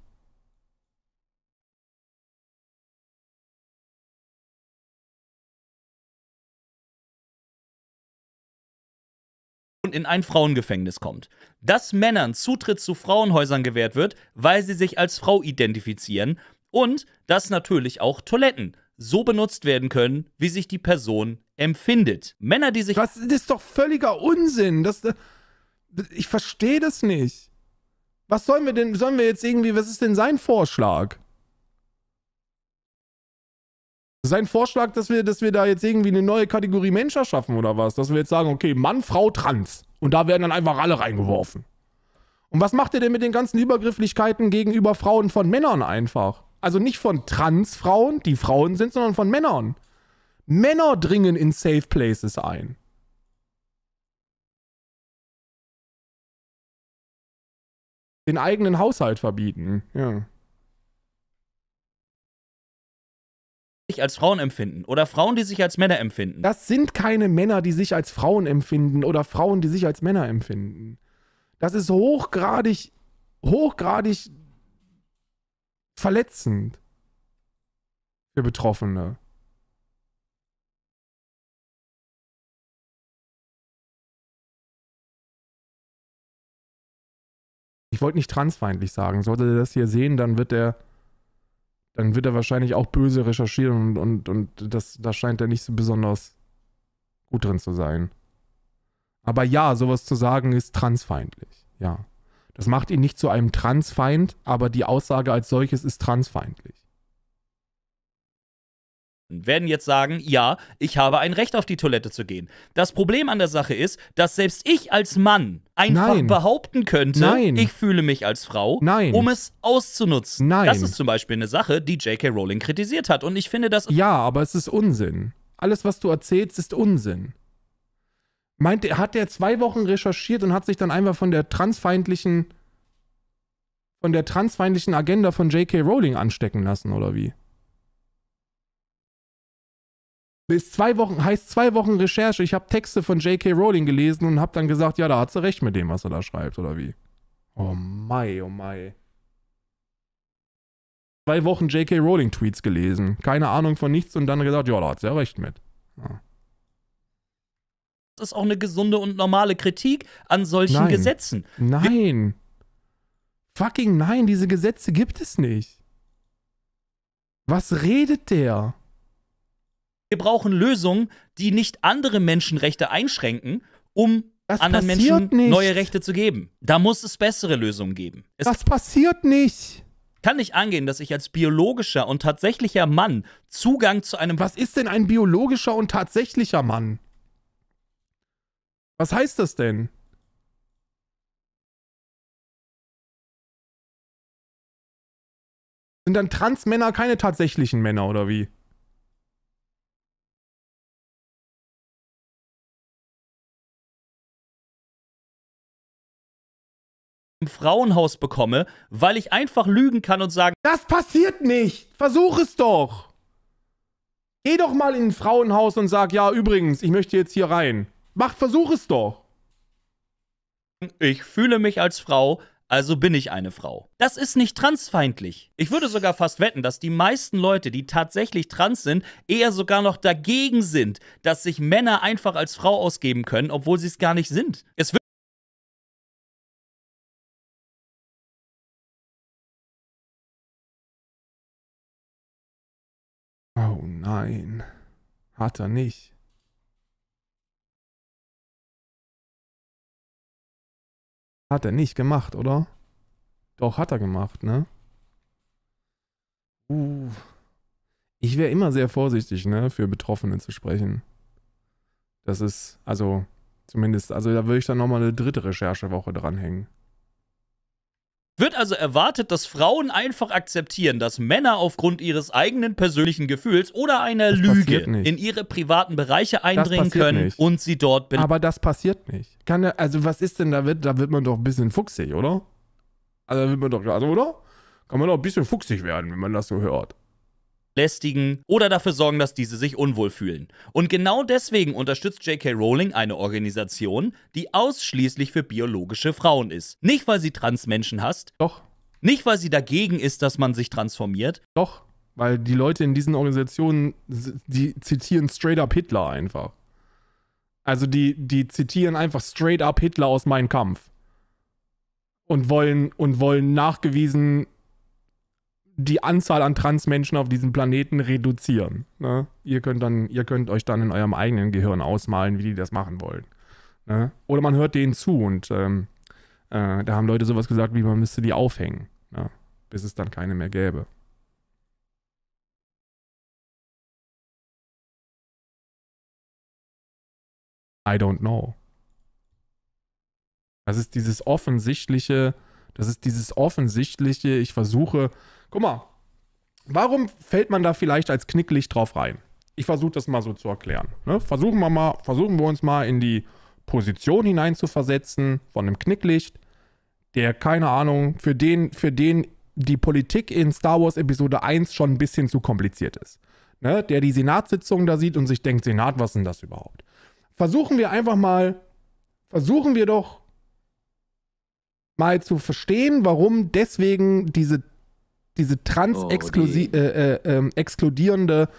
in ein Frauengefängnis kommt. Dass Männern Zutritt zu Frauenhäusern gewährt wird, weil sie sich als Frau identifizieren. Und dass natürlich auch Toiletten so benutzt werden können, wie sich die Person empfindet. Männer, die sich. Das ist doch völliger Unsinn. Das, äh, ich verstehe das nicht. Was sollen wir denn? Sollen wir jetzt irgendwie. Was ist denn sein Vorschlag? Sein Vorschlag, dass wir, dass wir da jetzt irgendwie eine neue Kategorie Mensch erschaffen oder was? Dass wir jetzt sagen, okay, Mann, Frau, Trans. Und da werden dann einfach alle reingeworfen. Und was macht ihr denn mit den ganzen Übergrifflichkeiten gegenüber Frauen von Männern einfach? Also nicht von Transfrauen, die Frauen sind, sondern von Männern. Männer dringen in Safe Places ein. Den eigenen Haushalt verbieten, ja. sich als Frauen empfinden oder Frauen, die sich als Männer empfinden. Das sind keine Männer, die sich als Frauen empfinden oder Frauen, die sich als Männer empfinden. Das ist hochgradig, hochgradig verletzend für Betroffene. Ich wollte nicht transfeindlich sagen. Sollte er das hier sehen, dann wird er dann wird er wahrscheinlich auch böse recherchieren und, und, und das, da scheint er nicht so besonders gut drin zu sein. Aber ja, sowas zu sagen ist transfeindlich. Ja. Das macht ihn nicht zu einem Transfeind, aber die Aussage als solches ist transfeindlich. Patienten werden jetzt sagen, ja, ich habe ein Recht auf die Toilette zu gehen. Das Problem an der Sache ist, dass selbst ich als Mann einfach Nein. behaupten könnte, Nein. ich fühle mich als Frau, Nein. um es auszunutzen. Nein. Das ist zum Beispiel eine Sache, die J.K. Rowling kritisiert hat. Und ich finde das. Ja, aber es ist Unsinn. Alles, was du erzählst, ist Unsinn. Meint, hat der zwei Wochen recherchiert und hat sich dann einfach von der transfeindlichen von der transfeindlichen Agenda von J.K. Rowling anstecken lassen, oder wie? ist zwei Wochen, heißt zwei Wochen Recherche. Ich habe Texte von J.K. Rowling gelesen und habe dann gesagt, ja, da hat sie recht mit dem, was er da schreibt, oder wie? Oh Mai, oh Mai. Zwei Wochen J.K. Rowling-Tweets gelesen, keine Ahnung von nichts und dann gesagt, ja, da hat sie ja recht mit. Ja. Das ist auch eine gesunde und normale Kritik an solchen nein. Gesetzen. Nein. Wir Fucking nein, diese Gesetze gibt es nicht. Was redet der? Wir brauchen Lösungen, die nicht andere Menschenrechte einschränken, um das anderen Menschen nicht. neue Rechte zu geben. Da muss es bessere Lösungen geben. Es das passiert nicht. Kann nicht angehen, dass ich als biologischer und tatsächlicher Mann Zugang zu einem. Was ist denn ein biologischer und tatsächlicher Mann? Was heißt das denn? Sind dann Transmänner keine tatsächlichen Männer oder wie? im Frauenhaus bekomme, weil ich einfach lügen kann und sagen, das passiert nicht, versuch es doch. Geh doch mal in ein Frauenhaus und sag, ja, übrigens, ich möchte jetzt hier rein. Mach, versuch es doch. Ich fühle mich als Frau, also bin ich eine Frau. Das ist nicht transfeindlich. Ich würde sogar fast wetten, dass die meisten Leute, die tatsächlich trans sind, eher sogar noch dagegen sind, dass sich Männer einfach als Frau ausgeben können, obwohl sie es gar nicht sind. Es wird Oh nein, hat er nicht. Hat er nicht gemacht, oder? Doch, hat er gemacht, ne? Uh. Ich wäre immer sehr vorsichtig, ne, für Betroffene zu sprechen. Das ist, also, zumindest, also da würde ich dann nochmal eine dritte Recherchewoche dranhängen. Wird also erwartet, dass Frauen einfach akzeptieren, dass Männer aufgrund ihres eigenen persönlichen Gefühls oder einer das Lüge in ihre privaten Bereiche eindringen können nicht. und sie dort benutzen. Aber das passiert nicht. Kann also was ist denn da wird, da wird man doch ein bisschen fuchsig, oder? Also wird man doch, also oder? Kann man doch ein bisschen fuchsig werden, wenn man das so hört lästigen oder dafür sorgen, dass diese sich unwohl fühlen. Und genau deswegen unterstützt J.K. Rowling eine Organisation, die ausschließlich für biologische Frauen ist. Nicht, weil sie Transmenschen hasst. Doch. Nicht, weil sie dagegen ist, dass man sich transformiert. Doch, weil die Leute in diesen Organisationen, die zitieren straight up Hitler einfach. Also die, die zitieren einfach straight up Hitler aus meinem Kampf. Und wollen, und wollen nachgewiesen die Anzahl an Transmenschen auf diesem Planeten reduzieren. Ne? Ihr, könnt dann, ihr könnt euch dann in eurem eigenen Gehirn ausmalen, wie die das machen wollen. Ne? Oder man hört denen zu und ähm, äh, da haben Leute sowas gesagt, wie man müsste die aufhängen, ne? bis es dann keine mehr gäbe. I don't know. Das ist dieses offensichtliche, das ist dieses offensichtliche, ich versuche Guck mal, warum fällt man da vielleicht als Knicklicht drauf rein? Ich versuche das mal so zu erklären. Ne? Versuchen, wir mal, versuchen wir uns mal in die Position hineinzuversetzen von einem Knicklicht, der, keine Ahnung, für den, für den die Politik in Star Wars Episode 1 schon ein bisschen zu kompliziert ist. Ne? Der die Senatssitzung da sieht und sich denkt, Senat, was ist denn das überhaupt? Versuchen wir einfach mal, versuchen wir doch mal zu verstehen, warum deswegen diese diese trans-exkludierende oh, äh,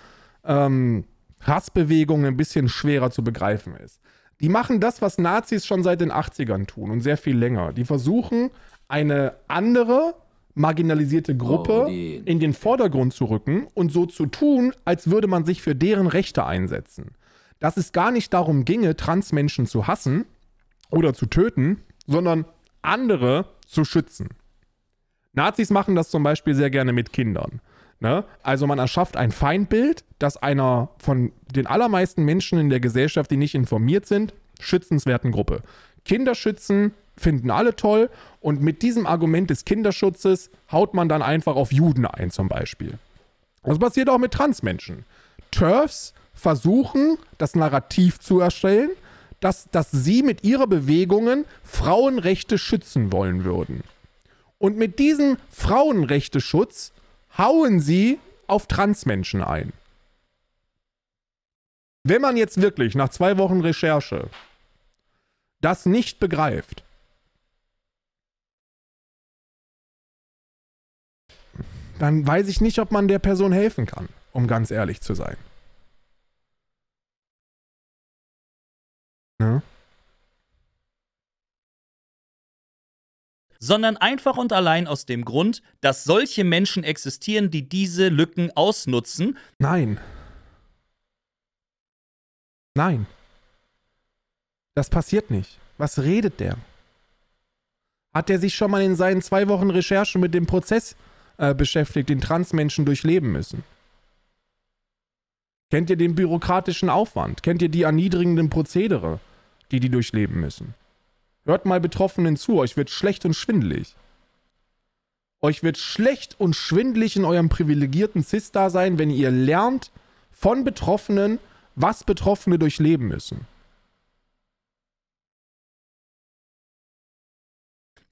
äh, ähm, ähm, Hassbewegung ein bisschen schwerer zu begreifen ist. Die machen das, was Nazis schon seit den 80ern tun und sehr viel länger. Die versuchen, eine andere marginalisierte Gruppe oh, in den Vordergrund zu rücken und so zu tun, als würde man sich für deren Rechte einsetzen. Dass es gar nicht darum ginge, Transmenschen zu hassen oder zu töten, sondern andere zu schützen. Nazis machen das zum Beispiel sehr gerne mit Kindern. Ne? Also man erschafft ein Feindbild, das einer von den allermeisten Menschen in der Gesellschaft, die nicht informiert sind, schützenswerten Gruppe. Kinderschützen finden alle toll und mit diesem Argument des Kinderschutzes haut man dann einfach auf Juden ein zum Beispiel. Das passiert auch mit Transmenschen. TERFs versuchen, das Narrativ zu erstellen, dass, dass sie mit ihrer Bewegungen Frauenrechte schützen wollen würden. Und mit diesem Frauenrechteschutz hauen sie auf Transmenschen ein. Wenn man jetzt wirklich nach zwei Wochen Recherche das nicht begreift, dann weiß ich nicht, ob man der Person helfen kann, um ganz ehrlich zu sein. Ne? sondern einfach und allein aus dem Grund, dass solche Menschen existieren, die diese Lücken ausnutzen. Nein. Nein. Das passiert nicht. Was redet der? Hat er sich schon mal in seinen zwei Wochen Recherche mit dem Prozess äh, beschäftigt, den Transmenschen durchleben müssen? Kennt ihr den bürokratischen Aufwand? Kennt ihr die erniedrigenden Prozedere, die die durchleben müssen? Hört mal Betroffenen zu, euch wird schlecht und schwindelig. Euch wird schlecht und schwindelig in eurem privilegierten Cis-Dasein, wenn ihr lernt von Betroffenen, was Betroffene durchleben müssen.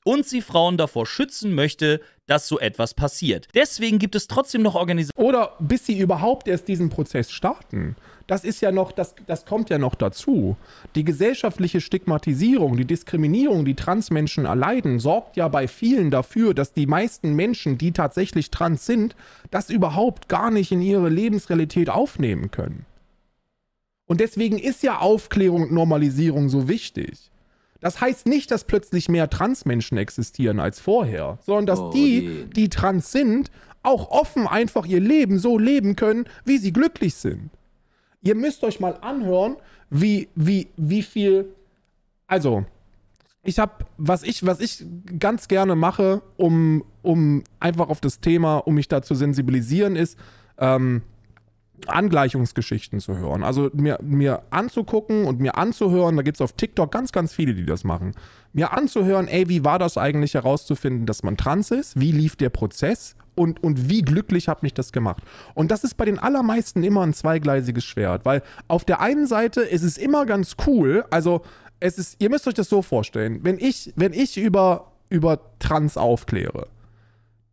und sie Frauen davor schützen möchte, dass so etwas passiert. Deswegen gibt es trotzdem noch Organisationen. Oder bis sie überhaupt erst diesen Prozess starten. Das ist ja noch, das, das kommt ja noch dazu. Die gesellschaftliche Stigmatisierung, die Diskriminierung, die Transmenschen erleiden, sorgt ja bei vielen dafür, dass die meisten Menschen, die tatsächlich trans sind, das überhaupt gar nicht in ihre Lebensrealität aufnehmen können. Und deswegen ist ja Aufklärung und Normalisierung so wichtig. Das heißt nicht, dass plötzlich mehr Transmenschen existieren als vorher, sondern dass oh, die, die trans sind, auch offen einfach ihr Leben so leben können, wie sie glücklich sind. Ihr müsst euch mal anhören, wie, wie, wie viel. Also, ich habe, was ich, was ich ganz gerne mache, um, um einfach auf das Thema, um mich da zu sensibilisieren, ist, ähm, Angleichungsgeschichten zu hören. Also mir, mir anzugucken und mir anzuhören, da gibt es auf TikTok ganz, ganz viele, die das machen. Mir anzuhören, ey, wie war das eigentlich herauszufinden, dass man trans ist? Wie lief der Prozess? und, und wie glücklich hat mich das gemacht. Und das ist bei den allermeisten immer ein zweigleisiges Schwert, weil auf der einen Seite ist es immer ganz cool, also es ist, ihr müsst euch das so vorstellen, wenn ich, wenn ich über, über Trans aufkläre,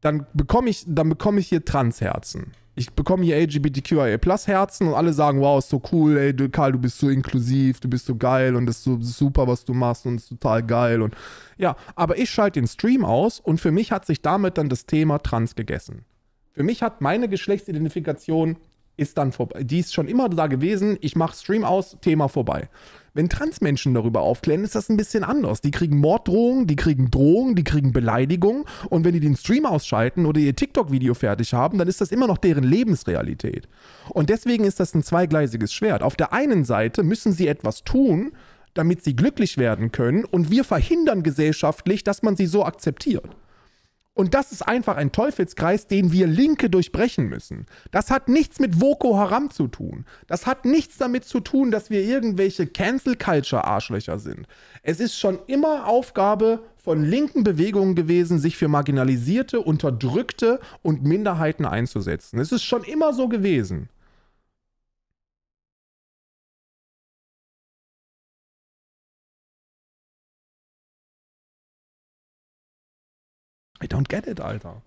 dann bekomme ich, dann bekomme ich hier Transherzen. Ich bekomme hier LGBTQIA-Plus-Herzen und alle sagen, wow, ist so cool, ey, du, Karl, du bist so inklusiv, du bist so geil und das ist so super, was du machst und ist total geil. Und ja, aber ich schalte den Stream aus und für mich hat sich damit dann das Thema trans gegessen. Für mich hat meine Geschlechtsidentifikation ist dann vorbei. Die ist schon immer da gewesen. Ich mache Stream aus, Thema vorbei. Wenn Transmenschen darüber aufklären, ist das ein bisschen anders. Die kriegen Morddrohungen, die kriegen Drohungen, die kriegen Beleidigungen. Und wenn die den Stream ausschalten oder ihr TikTok-Video fertig haben, dann ist das immer noch deren Lebensrealität. Und deswegen ist das ein zweigleisiges Schwert. Auf der einen Seite müssen sie etwas tun, damit sie glücklich werden können. Und wir verhindern gesellschaftlich, dass man sie so akzeptiert. Und das ist einfach ein Teufelskreis, den wir Linke durchbrechen müssen. Das hat nichts mit Voko Haram zu tun. Das hat nichts damit zu tun, dass wir irgendwelche Cancel Culture Arschlöcher sind. Es ist schon immer Aufgabe von linken Bewegungen gewesen, sich für marginalisierte, unterdrückte und Minderheiten einzusetzen. Es ist schon immer so gewesen. I don't get it, Alter.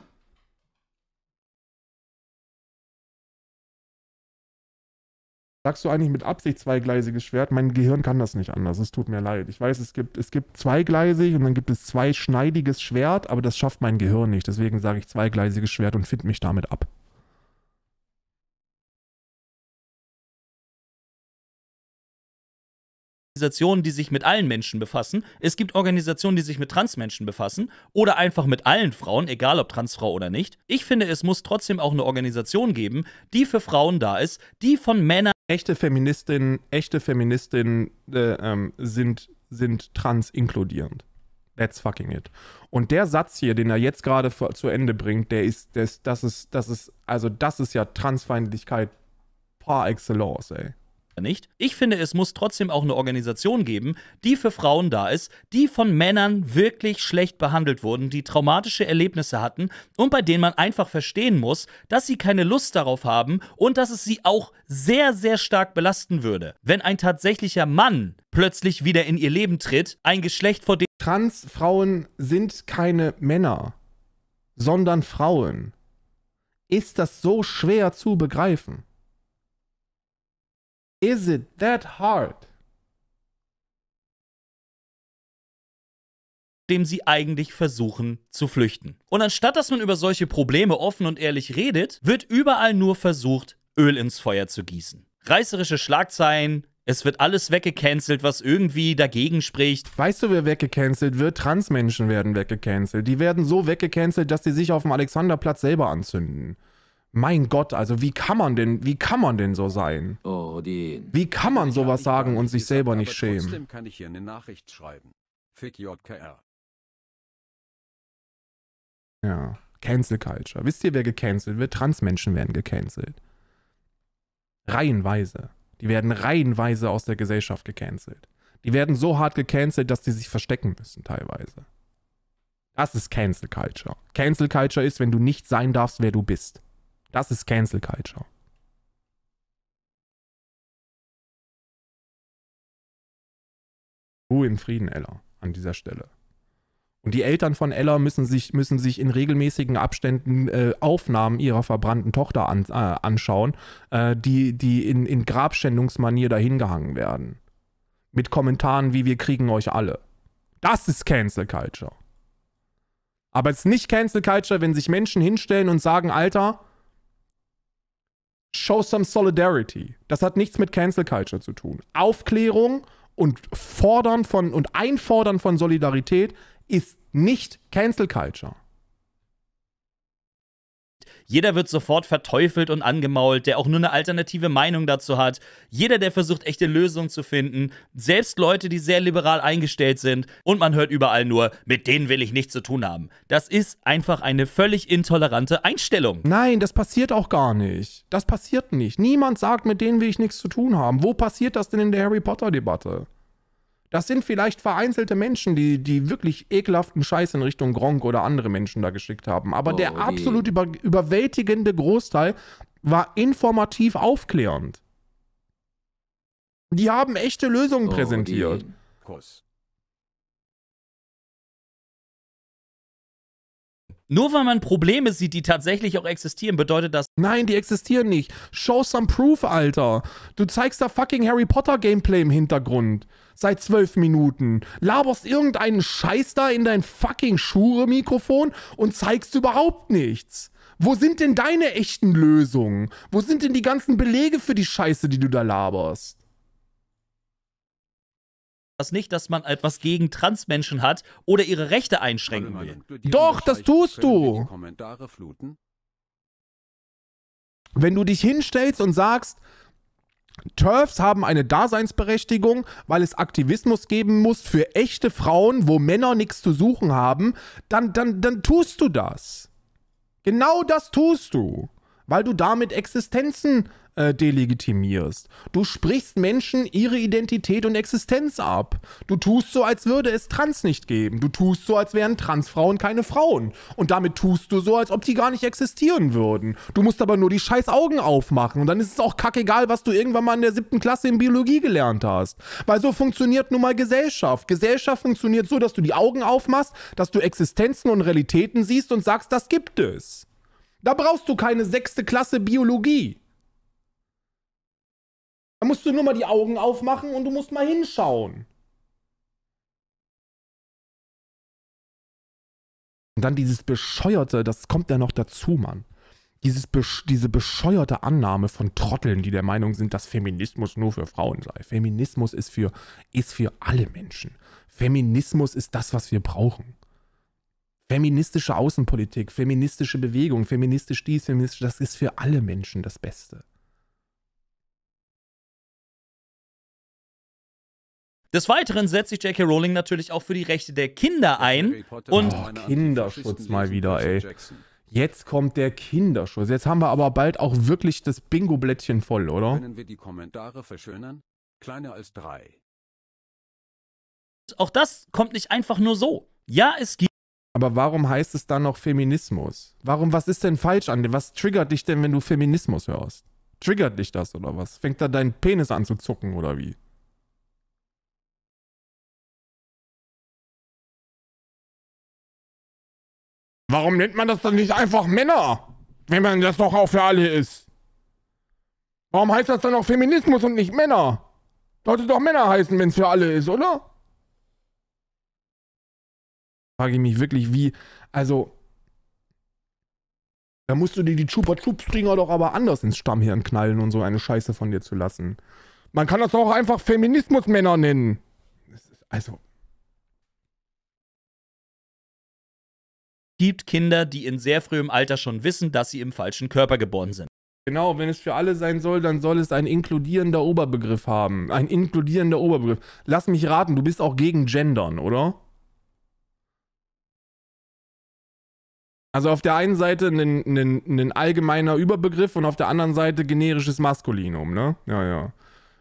Sagst du eigentlich mit Absicht zweigleisiges Schwert? Mein Gehirn kann das nicht anders. Es tut mir leid. Ich weiß, es gibt, es gibt zweigleisig und dann gibt es zweischneidiges Schwert, aber das schafft mein Gehirn nicht. Deswegen sage ich zweigleisiges Schwert und finde mich damit ab. Organisationen, die sich mit allen Menschen befassen. Es gibt Organisationen, die sich mit Transmenschen befassen oder einfach mit allen Frauen, egal ob Transfrau oder nicht. Ich finde, es muss trotzdem auch eine Organisation geben, die für Frauen da ist, die von Männern. Echte Feministinnen, echte Feministinnen äh, ähm, sind, sind trans inkludierend. That's fucking it. Und der Satz hier, den er jetzt gerade zu Ende bringt, der ist, der ist, das ist, das ist, also das ist ja Transfeindlichkeit par excellence, ey nicht. Ich finde, es muss trotzdem auch eine Organisation geben, die für Frauen da ist, die von Männern wirklich schlecht behandelt wurden, die traumatische Erlebnisse hatten und bei denen man einfach verstehen muss, dass sie keine Lust darauf haben und dass es sie auch sehr, sehr stark belasten würde, wenn ein tatsächlicher Mann plötzlich wieder in ihr Leben tritt, ein Geschlecht, vor dem. Transfrauen sind keine Männer, sondern Frauen. Ist das so schwer zu begreifen? Is it that hard? dem sie eigentlich versuchen zu flüchten. Und anstatt dass man über solche Probleme offen und ehrlich redet, wird überall nur versucht, Öl ins Feuer zu gießen. Reißerische Schlagzeilen, es wird alles weggecancelt, was irgendwie dagegen spricht. Weißt du, wer weggecancelt wird? Transmenschen werden weggecancelt. Die werden so weggecancelt, dass sie sich auf dem Alexanderplatz selber anzünden. Mein Gott, also wie kann man denn, wie kann man denn so sein? Wie kann man sowas sagen und sich selber nicht schämen? kann ich hier eine Nachricht schreiben. Fick JKR. Ja, Cancel Culture. Wisst ihr, wer gecancelt wird? Transmenschen werden gecancelt. Reihenweise. Die werden reihenweise aus der Gesellschaft gecancelt. Die werden so hart gecancelt, dass die sich verstecken müssen teilweise. Das ist Cancel Culture. Cancel Culture ist, wenn du nicht sein darfst, wer du bist. Das ist Cancel Culture. Ruhe im Frieden, Ella, an dieser Stelle. Und die Eltern von Ella müssen sich, müssen sich in regelmäßigen Abständen äh, Aufnahmen ihrer verbrannten Tochter an, äh, anschauen, äh, die, die in, in Grabschändungsmanier dahingehangen werden. Mit Kommentaren wie wir kriegen euch alle. Das ist Cancel Culture. Aber es ist nicht Cancel Culture, wenn sich Menschen hinstellen und sagen, Alter, show some solidarity. Das hat nichts mit Cancel Culture zu tun. Aufklärung und fordern von und einfordern von Solidarität ist nicht Cancel Culture. Jeder wird sofort verteufelt und angemault, der auch nur eine alternative Meinung dazu hat. Jeder, der versucht, echte Lösungen zu finden. Selbst Leute, die sehr liberal eingestellt sind. Und man hört überall nur, mit denen will ich nichts zu tun haben. Das ist einfach eine völlig intolerante Einstellung. Nein, das passiert auch gar nicht. Das passiert nicht. Niemand sagt, mit denen will ich nichts zu tun haben. Wo passiert das denn in der Harry Potter-Debatte? Das sind vielleicht vereinzelte Menschen, die, die wirklich ekelhaften Scheiß in Richtung Gronk oder andere Menschen da geschickt haben. Aber oh, der absolut über, überwältigende Großteil war informativ aufklärend. Die haben echte Lösungen oh, präsentiert. Kuss. Nur weil man Probleme sieht, die tatsächlich auch existieren, bedeutet das. Nein, die existieren nicht. Show some proof, Alter. Du zeigst da fucking Harry Potter Gameplay im Hintergrund seit zwölf Minuten. Laberst irgendeinen Scheiß da in dein fucking Schure-Mikrofon und zeigst überhaupt nichts. Wo sind denn deine echten Lösungen? Wo sind denn die ganzen Belege für die Scheiße, die du da laberst? Das nicht, dass man etwas gegen Transmenschen hat oder ihre Rechte einschränken will. Doch, das tust du. Wenn du dich hinstellst und sagst, Turfs haben eine Daseinsberechtigung, weil es Aktivismus geben muss für echte Frauen, wo Männer nichts zu suchen haben, dann, dann, dann tust du das. Genau das tust du weil du damit Existenzen äh, delegitimierst. Du sprichst Menschen ihre Identität und Existenz ab. Du tust so, als würde es Trans nicht geben. Du tust so, als wären Transfrauen keine Frauen. Und damit tust du so, als ob die gar nicht existieren würden. Du musst aber nur die scheiß Augen aufmachen. Und dann ist es auch kackegal, was du irgendwann mal in der siebten Klasse in Biologie gelernt hast. Weil so funktioniert nun mal Gesellschaft. Gesellschaft funktioniert so, dass du die Augen aufmachst, dass du Existenzen und Realitäten siehst und sagst, das gibt es. Da brauchst du keine sechste Klasse Biologie. Da musst du nur mal die Augen aufmachen und du musst mal hinschauen. Und dann dieses bescheuerte, das kommt ja noch dazu, Mann. Dieses, diese bescheuerte Annahme von Trotteln, die der Meinung sind, dass Feminismus nur für Frauen sei. Feminismus ist für, ist für alle Menschen. Feminismus ist das, was wir brauchen feministische Außenpolitik, feministische Bewegung, feministisch dies, feministisch, das ist für alle Menschen das Beste. Des Weiteren setzt sich J.K. Rowling natürlich auch für die Rechte der Kinder ein und oh, Kinderschutz mal wieder, ey. Jetzt kommt der Kinderschutz. Jetzt haben wir aber bald auch wirklich das Bingo-Blättchen voll, oder? Können wir die Kommentare verschönern? Kleiner als drei. Auch das kommt nicht einfach nur so. Ja, es gibt aber warum heißt es dann noch Feminismus? Warum, was ist denn falsch an dir? Was triggert dich denn, wenn du Feminismus hörst? Triggert dich das oder was? Fängt da dein Penis an zu zucken oder wie? Warum nennt man das dann nicht einfach Männer? Wenn man das doch auch für alle ist. Warum heißt das dann auch Feminismus und nicht Männer? Sollte doch Männer heißen, wenn es für alle ist, oder? frage ich mich wirklich, wie, also, da musst du dir die Chupa Chups Dinger doch aber anders ins Stammhirn knallen und so eine Scheiße von dir zu lassen. Man kann das auch einfach Feminismusmänner nennen. Also. Gibt Kinder, die in sehr frühem Alter schon wissen, dass sie im falschen Körper geboren sind. Genau, wenn es für alle sein soll, dann soll es ein inkludierender Oberbegriff haben. Ein inkludierender Oberbegriff. Lass mich raten, du bist auch gegen Gendern, oder? Also auf der einen Seite ein, allgemeiner Überbegriff und auf der anderen Seite generisches Maskulinum, ne? Ja, ja.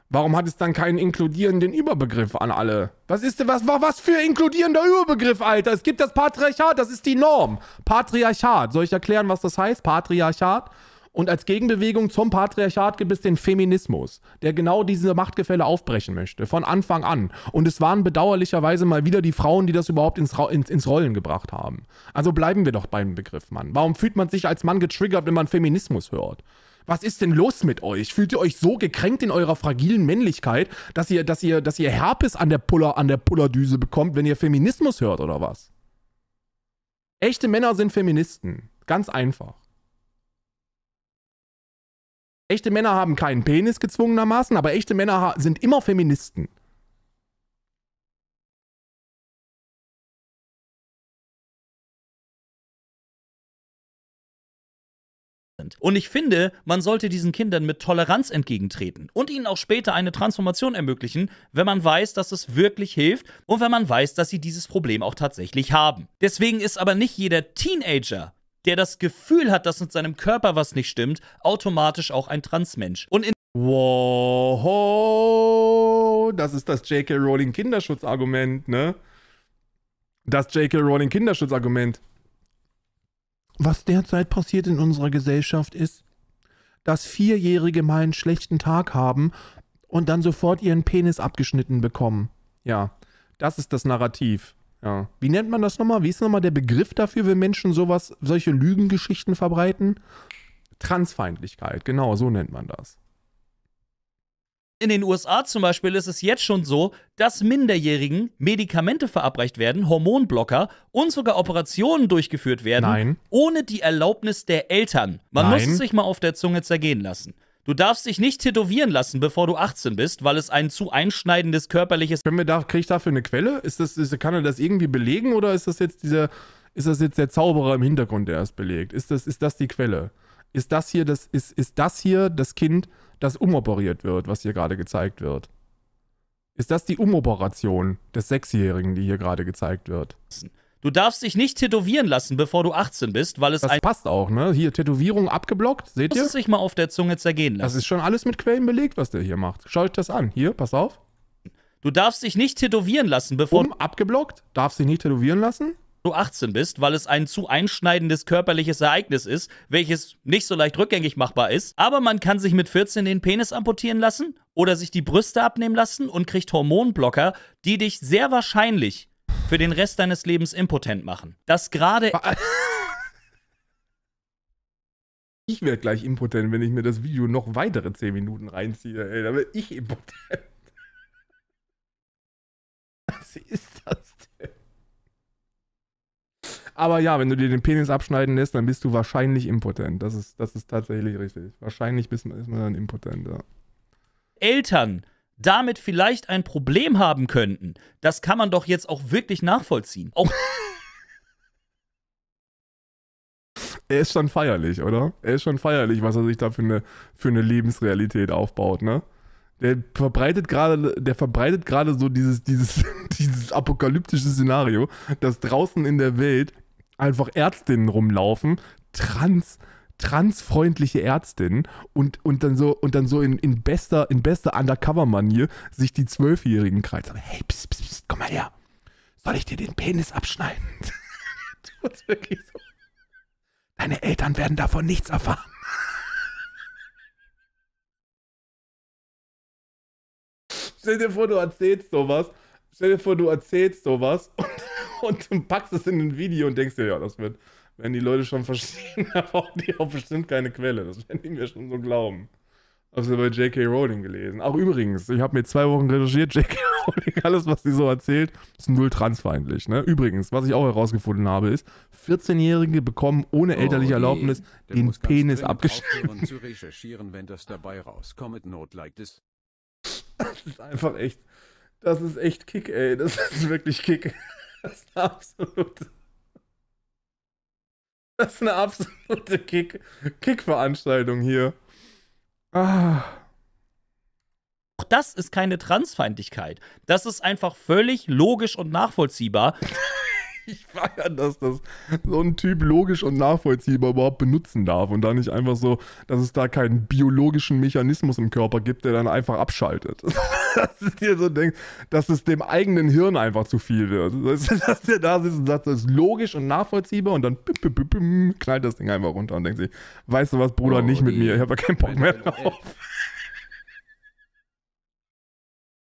Warum hat es dann keinen inkludierenden Überbegriff an alle? Was ist denn, was, was für inkludierender Überbegriff, Alter? Es gibt das Patriarchat, das ist die Norm. Patriarchat. Soll ich erklären, was das heißt? Patriarchat? und als Gegenbewegung zum Patriarchat gibt es den Feminismus, der genau diese Machtgefälle aufbrechen möchte, von Anfang an. Und es waren bedauerlicherweise mal wieder die Frauen, die das überhaupt ins, ins, ins Rollen gebracht haben. Also bleiben wir doch beim Begriff Mann. Warum fühlt man sich als Mann getriggert, wenn man Feminismus hört? Was ist denn los mit euch? Fühlt ihr euch so gekränkt in eurer fragilen Männlichkeit, dass ihr, dass ihr, dass ihr Herpes an der, Puller, an der Pullerdüse bekommt, wenn ihr Feminismus hört oder was? Echte Männer sind Feministen. Ganz einfach. Echte Männer haben keinen Penis gezwungenermaßen, aber echte Männer sind immer Feministen. Und ich finde, man sollte diesen Kindern mit Toleranz entgegentreten und ihnen auch später eine Transformation ermöglichen, wenn man weiß, dass es wirklich hilft und wenn man weiß, dass sie dieses Problem auch tatsächlich haben. Deswegen ist aber nicht jeder Teenager der das Gefühl hat, dass mit seinem Körper was nicht stimmt, automatisch auch ein Transmensch. Und in Wow, das ist das J.K. Rowling Kinderschutzargument, ne? Das J.K. Rowling Kinderschutzargument. Was derzeit passiert in unserer Gesellschaft ist, dass Vierjährige mal einen schlechten Tag haben und dann sofort ihren Penis abgeschnitten bekommen. Ja, das ist das Narrativ. Ja. Wie nennt man das nochmal? Wie ist nochmal der Begriff dafür, wenn Menschen sowas, solche Lügengeschichten verbreiten? Transfeindlichkeit, genau, so nennt man das. In den USA zum Beispiel ist es jetzt schon so, dass Minderjährigen Medikamente verabreicht werden, Hormonblocker und sogar Operationen durchgeführt werden, Nein. ohne die Erlaubnis der Eltern. Man Nein. muss es sich mal auf der Zunge zergehen lassen. Du darfst dich nicht tätowieren lassen, bevor du 18 bist, weil es ein zu einschneidendes körperliches. Können wir da, krieg ich dafür eine Quelle? Ist das, ist, kann er das irgendwie belegen oder ist das jetzt dieser, ist das jetzt der Zauberer im Hintergrund, der es belegt? Ist das, ist das die Quelle? Ist das hier das, ist, ist das hier das Kind, das umoperiert wird, was hier gerade gezeigt wird? Ist das die Umoperation des Sechsjährigen, die hier gerade gezeigt wird? Du darfst dich nicht tätowieren lassen, bevor du 18 bist, weil es Das passt auch, ne? Hier Tätowierung abgeblockt, seht ihr? Du es sich mal auf der Zunge zergehen lassen. Das ist schon alles mit Quellen belegt, was der hier macht. Schaut euch das an. Hier, pass auf. Du darfst dich nicht tätowieren lassen, bevor um, abgeblockt, darfst dich nicht tätowieren lassen? du 18 bist, weil es ein zu einschneidendes körperliches Ereignis ist, welches nicht so leicht rückgängig machbar ist. Aber man kann sich mit 14 den Penis amputieren lassen oder sich die Brüste abnehmen lassen und kriegt Hormonblocker, die dich sehr wahrscheinlich für den Rest deines Lebens impotent machen. Das gerade. Ich werde gleich impotent, wenn ich mir das Video noch weitere 10 Minuten reinziehe. Ey, da werde ich impotent. Was ist das denn? Aber ja, wenn du dir den Penis abschneiden lässt, dann bist du wahrscheinlich impotent. Das ist, das ist tatsächlich richtig. Wahrscheinlich bist, ist man dann impotent, ja. Eltern damit vielleicht ein Problem haben könnten, das kann man doch jetzt auch wirklich nachvollziehen. Auch er ist schon feierlich, oder? Er ist schon feierlich, was er sich da für eine, für eine Lebensrealität aufbaut, ne? Der verbreitet gerade, der verbreitet gerade so dieses, dieses, dieses apokalyptische Szenario, dass draußen in der Welt einfach Ärztinnen rumlaufen, trans, transfreundliche Ärztin und, und dann so, und dann so in, in bester, in bester Undercover-Manier sich die Zwölfjährigen kreizt. Hey, psst, psst, psst, komm mal her. Soll ich dir den Penis abschneiden? du hast wirklich so. Deine Eltern werden davon nichts erfahren. Stell dir vor, du erzählst sowas. Stell dir vor, du erzählst sowas und, und packst es in ein Video und denkst dir, ja, das wird, wenn die Leute schon verstehen, dann brauchen die auch bestimmt keine Quelle. Das werden die mir schon so glauben. Hab's ja bei J.K. Rowling gelesen. Auch übrigens, ich habe mir zwei Wochen recherchiert, J.K. Rowling, alles, was sie so erzählt, ist null transfeindlich. Ne? Übrigens, was ich auch herausgefunden habe, ist, 14-Jährige bekommen ohne elterliche oh, nee. Erlaubnis Der den Penis abgeschnitten. zu recherchieren, wenn das dabei rauskommt, not like this. Das ist einfach echt, das ist echt Kick, ey. Das ist wirklich Kick. Das ist absolut das ist eine absolute Kick-Veranstaltung Kick hier. Ah. Auch das ist keine Transfeindlichkeit. Das ist einfach völlig logisch und nachvollziehbar. ich feiere, dass das so ein Typ logisch und nachvollziehbar überhaupt benutzen darf und da nicht einfach so, dass es da keinen biologischen Mechanismus im Körper gibt, der dann einfach abschaltet. dass du dir so denkst, dass es dem eigenen Hirn einfach zu viel wird. Dass der da sitzt und sagt, das ist logisch und nachvollziehbar und dann bim, bim, bim, knallt das Ding einfach runter und denkt sich, weißt du was, Bruder, oh, nicht mit mir, ich habe ja keinen Bock mehr drauf.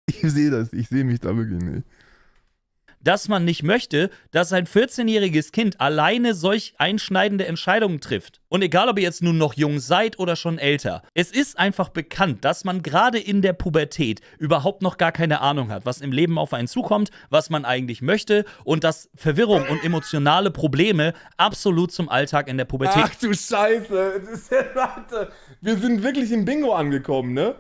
Ich sehe das, ich sehe mich da wirklich nicht dass man nicht möchte, dass ein 14-jähriges Kind alleine solch einschneidende Entscheidungen trifft. Und egal, ob ihr jetzt nun noch jung seid oder schon älter, es ist einfach bekannt, dass man gerade in der Pubertät überhaupt noch gar keine Ahnung hat, was im Leben auf einen zukommt, was man eigentlich möchte und dass Verwirrung und emotionale Probleme absolut zum Alltag in der Pubertät. Ach du Scheiße, ist warte, wir sind wirklich im Bingo angekommen, ne?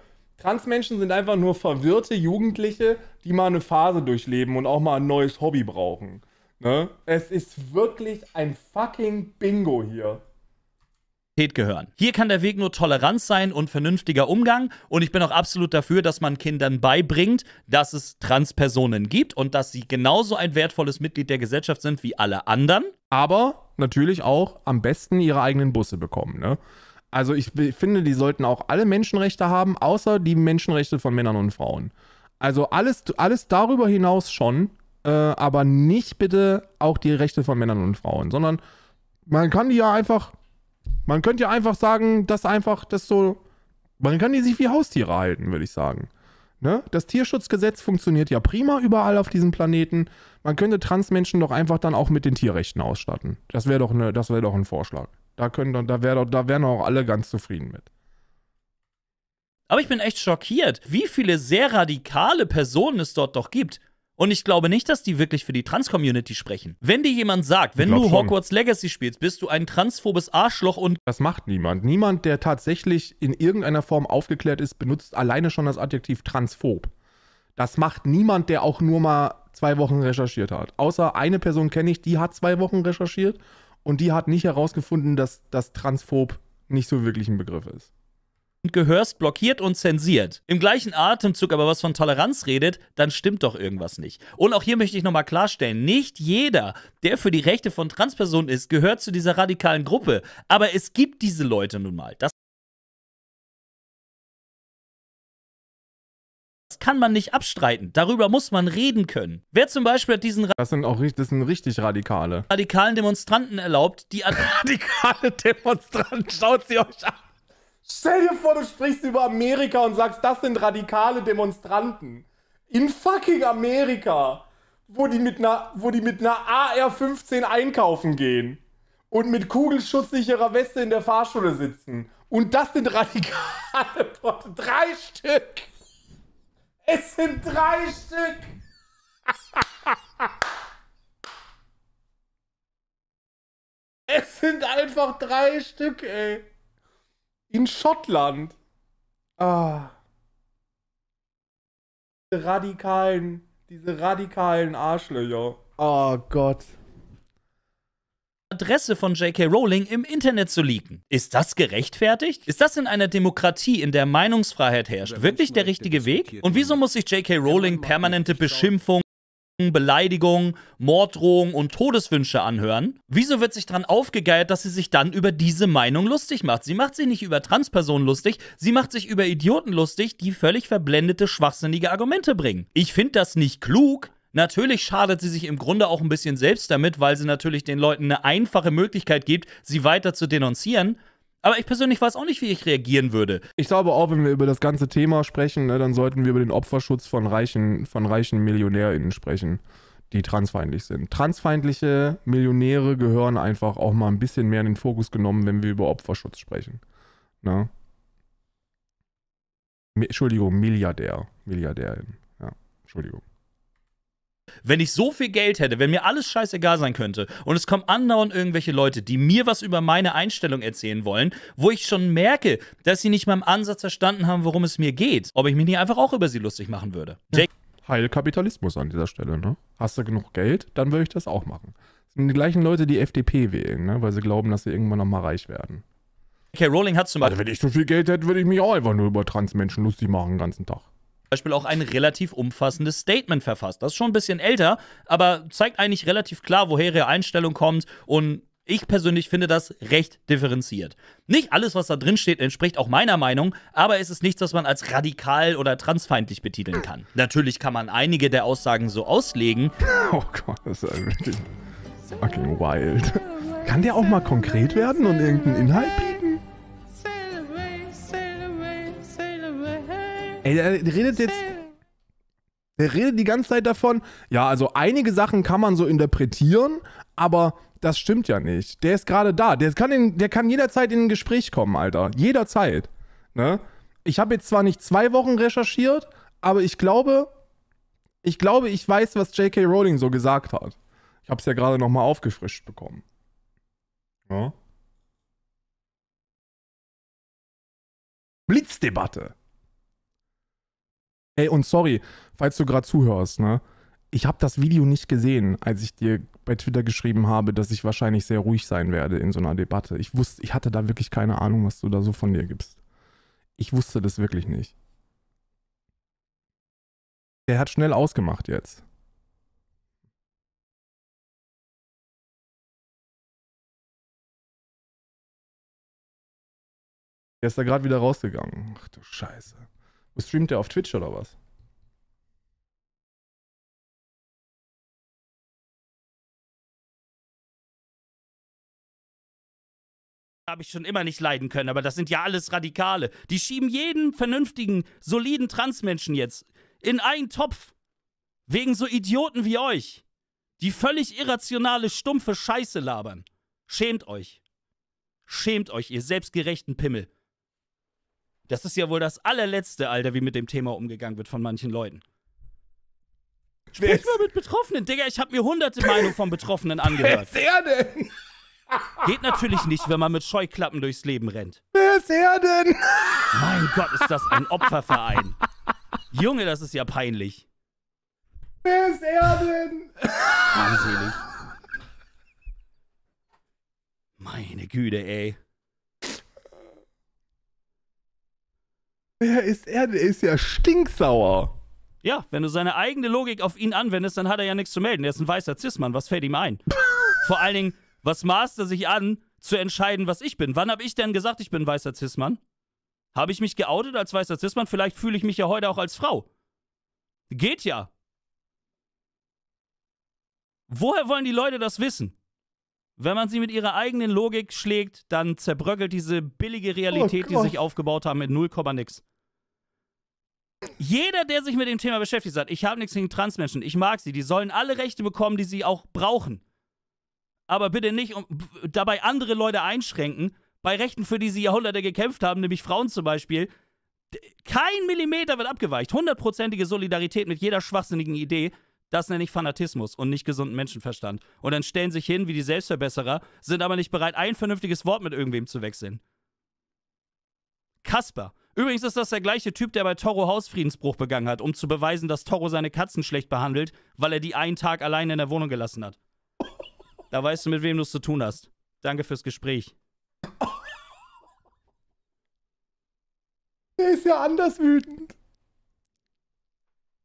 Transmenschen sind einfach nur verwirrte Jugendliche, die mal eine Phase durchleben und auch mal ein neues Hobby brauchen. Ne? Es ist wirklich ein fucking Bingo hier gehören. Hier kann der Weg nur Toleranz sein und vernünftiger Umgang. Und ich bin auch absolut dafür, dass man Kindern beibringt, dass es Transpersonen gibt und dass sie genauso ein wertvolles Mitglied der Gesellschaft sind wie alle anderen. Aber natürlich auch am besten ihre eigenen Busse bekommen, ne? Also ich finde, die sollten auch alle Menschenrechte haben, außer die Menschenrechte von Männern und Frauen. Also alles, alles darüber hinaus schon, äh, aber nicht bitte auch die Rechte von Männern und Frauen, sondern man kann die ja einfach, man könnte ja einfach sagen, dass einfach das so, man kann die sich wie Haustiere halten, würde ich sagen. Ne? Das Tierschutzgesetz funktioniert ja prima überall auf diesem Planeten. Man könnte Transmenschen doch einfach dann auch mit den Tierrechten ausstatten. Das wäre doch, ne, wär doch ein Vorschlag. Da können da wären da wären auch alle ganz zufrieden mit. Aber ich bin echt schockiert, wie viele sehr radikale Personen es dort doch gibt. Und ich glaube nicht, dass die wirklich für die Trans-Community sprechen. Wenn dir jemand sagt, wenn du Hogwarts Legacy spielst, bist du ein transphobes Arschloch und. Das macht niemand. Niemand, der tatsächlich in irgendeiner Form aufgeklärt ist, benutzt alleine schon das Adjektiv transphob. Das macht niemand, der auch nur mal zwei Wochen recherchiert hat. Außer eine Person kenne ich, die hat zwei Wochen recherchiert und die hat nicht herausgefunden, dass das transphob nicht so wirklich ein Begriff ist. Und gehörst, blockiert und zensiert. Im gleichen Atemzug aber was von Toleranz redet, dann stimmt doch irgendwas nicht. Und auch hier möchte ich nochmal klarstellen, nicht jeder, der für die Rechte von Transpersonen ist, gehört zu dieser radikalen Gruppe. Aber es gibt diese Leute nun mal. Das kann man nicht abstreiten. Darüber muss man reden können. Wer zum Beispiel hat diesen... Ra das sind auch das sind richtig radikale. Radikalen Demonstranten erlaubt, die... radikale Demonstranten, schaut sie euch an. Stell dir vor, du sprichst über Amerika und sagst, das sind radikale Demonstranten. In fucking Amerika, wo die mit einer, AR-15 einkaufen gehen und mit kugelschusssicherer Weste in der Fahrschule sitzen. Und das sind radikale Worte. Drei Stück. Es sind drei Stück. es sind einfach drei Stück, ey. In Schottland. Ah. Diese radikalen, diese radikalen Arschlöcher. Oh Gott. Adresse von J.K. Rowling im Internet zu leaken. Ist das gerechtfertigt? Ist das in einer Demokratie, in der Meinungsfreiheit herrscht, wirklich der richtige Weg? Und wieso muss sich J.K. Rowling permanente Beschimpfung Beleidigungen, Morddrohungen und Todeswünsche anhören? Wieso wird sich daran aufgegeilt, dass sie sich dann über diese Meinung lustig macht? Sie macht sich nicht über Transpersonen lustig, sie macht sich über Idioten lustig, die völlig verblendete, schwachsinnige Argumente bringen. Ich finde das nicht klug, Natürlich schadet sie sich im Grunde auch ein bisschen selbst damit, weil sie natürlich den Leuten eine einfache Möglichkeit gibt, sie weiter zu denunzieren. Aber ich persönlich weiß auch nicht, wie ich reagieren würde. Ich glaube auch, wenn wir über das ganze Thema sprechen, ne, dann sollten wir über den Opferschutz von reichen, von reichen MillionärInnen sprechen, die transfeindlich sind. Transfeindliche Millionäre gehören einfach auch mal ein bisschen mehr in den Fokus genommen, wenn wir über Opferschutz sprechen. Ne? Entschuldigung, Milliardär. Milliardärin. Ja, Entschuldigung. Wenn ich so viel Geld hätte, wenn mir alles scheißegal sein könnte und es kommen andauernd irgendwelche Leute, die mir was über meine Einstellung erzählen wollen, wo ich schon merke, dass sie nicht mal im Ansatz verstanden haben, worum es mir geht, ob ich mich nicht einfach auch über sie lustig machen würde. Ja. Heil Kapitalismus an dieser Stelle, ne? Hast du genug Geld, dann würde ich das auch machen. Das sind die gleichen Leute, die FDP wählen, ne? Weil sie glauben, dass sie irgendwann nochmal reich werden. Okay, Rowling hat zum also Beispiel... Also wenn ich so viel Geld hätte, würde ich mich auch einfach nur über Transmenschen lustig machen den ganzen Tag. Beispiel auch ein relativ umfassendes Statement verfasst. Das ist schon ein bisschen älter, aber zeigt eigentlich relativ klar, woher ihre Einstellung kommt und ich persönlich finde das recht differenziert. Nicht alles, was da drin steht, entspricht auch meiner Meinung, aber es ist nichts, was man als radikal oder transfeindlich betiteln kann. Natürlich kann man einige der Aussagen so auslegen. Oh Gott, das ist wirklich fucking wild. Kann der auch mal konkret werden und irgendeinen Inhalt bieten? Ey, der redet jetzt. Der redet die ganze Zeit davon, ja, also einige Sachen kann man so interpretieren, aber das stimmt ja nicht. Der ist gerade da. Der kann, in, der kann jederzeit in ein Gespräch kommen, Alter. Jederzeit. Ne? Ich habe jetzt zwar nicht zwei Wochen recherchiert, aber ich glaube, ich glaube, ich weiß, was J.K. Rowling so gesagt hat. Ich habe es ja gerade nochmal aufgefrischt bekommen. Ja. Blitzdebatte. Ey, und sorry, falls du gerade zuhörst, ne? Ich habe das Video nicht gesehen, als ich dir bei Twitter geschrieben habe, dass ich wahrscheinlich sehr ruhig sein werde in so einer Debatte. Ich wusste, ich hatte da wirklich keine Ahnung, was du da so von dir gibst. Ich wusste das wirklich nicht. Der hat schnell ausgemacht jetzt. Der ist da gerade wieder rausgegangen. Ach du Scheiße. Wo streamt der auf Twitch oder was? habe ich schon immer nicht leiden können, aber das sind ja alles Radikale. Die schieben jeden vernünftigen, soliden Transmenschen jetzt in einen Topf. Wegen so Idioten wie euch, die völlig irrationale, stumpfe Scheiße labern. Schämt euch. Schämt euch, ihr selbstgerechten Pimmel. Das ist ja wohl das allerletzte, Alter, wie mit dem Thema umgegangen wird von manchen Leuten. Sprich mal mit Betroffenen, Digga. Ich habe mir hunderte Meinungen von Betroffenen angehört. Wer denn? Geht natürlich nicht, wenn man mit Scheuklappen durchs Leben rennt. Wer ist er denn? Mein Gott, ist das ein Opferverein. Junge, das ist ja peinlich. Wer ist er denn? Armselig. Meine Güte, ey. Wer ist er? Der ist ja stinksauer. Ja, wenn du seine eigene Logik auf ihn anwendest, dann hat er ja nichts zu melden. Er ist ein weißer Zismann. Was fällt ihm ein? Vor allen Dingen, was maßt er sich an, zu entscheiden, was ich bin? Wann habe ich denn gesagt, ich bin weißer Zismann? Habe ich mich geoutet als weißer Zismann? Vielleicht fühle ich mich ja heute auch als Frau. Geht ja. Woher wollen die Leute das wissen? Wenn man sie mit ihrer eigenen Logik schlägt, dann zerbröckelt diese billige Realität, oh die sich aufgebaut haben, mit 0, Komma nix. Jeder, der sich mit dem Thema beschäftigt, sagt, ich habe nichts gegen Transmenschen, ich mag sie, die sollen alle Rechte bekommen, die sie auch brauchen. Aber bitte nicht um, dabei andere Leute einschränken, bei Rechten, für die sie Jahrhunderte gekämpft haben, nämlich Frauen zum Beispiel. Kein Millimeter wird abgeweicht. Hundertprozentige Solidarität mit jeder schwachsinnigen Idee. Das nenne ich Fanatismus und nicht gesunden Menschenverstand. Und dann stellen sich hin wie die Selbstverbesserer, sind aber nicht bereit, ein vernünftiges Wort mit irgendwem zu wechseln. Kasper. Übrigens ist das der gleiche Typ, der bei Toro Hausfriedensbruch begangen hat, um zu beweisen, dass Toro seine Katzen schlecht behandelt, weil er die einen Tag alleine in der Wohnung gelassen hat. Da weißt du, mit wem du es zu tun hast. Danke fürs Gespräch. Der ist ja anders wütend.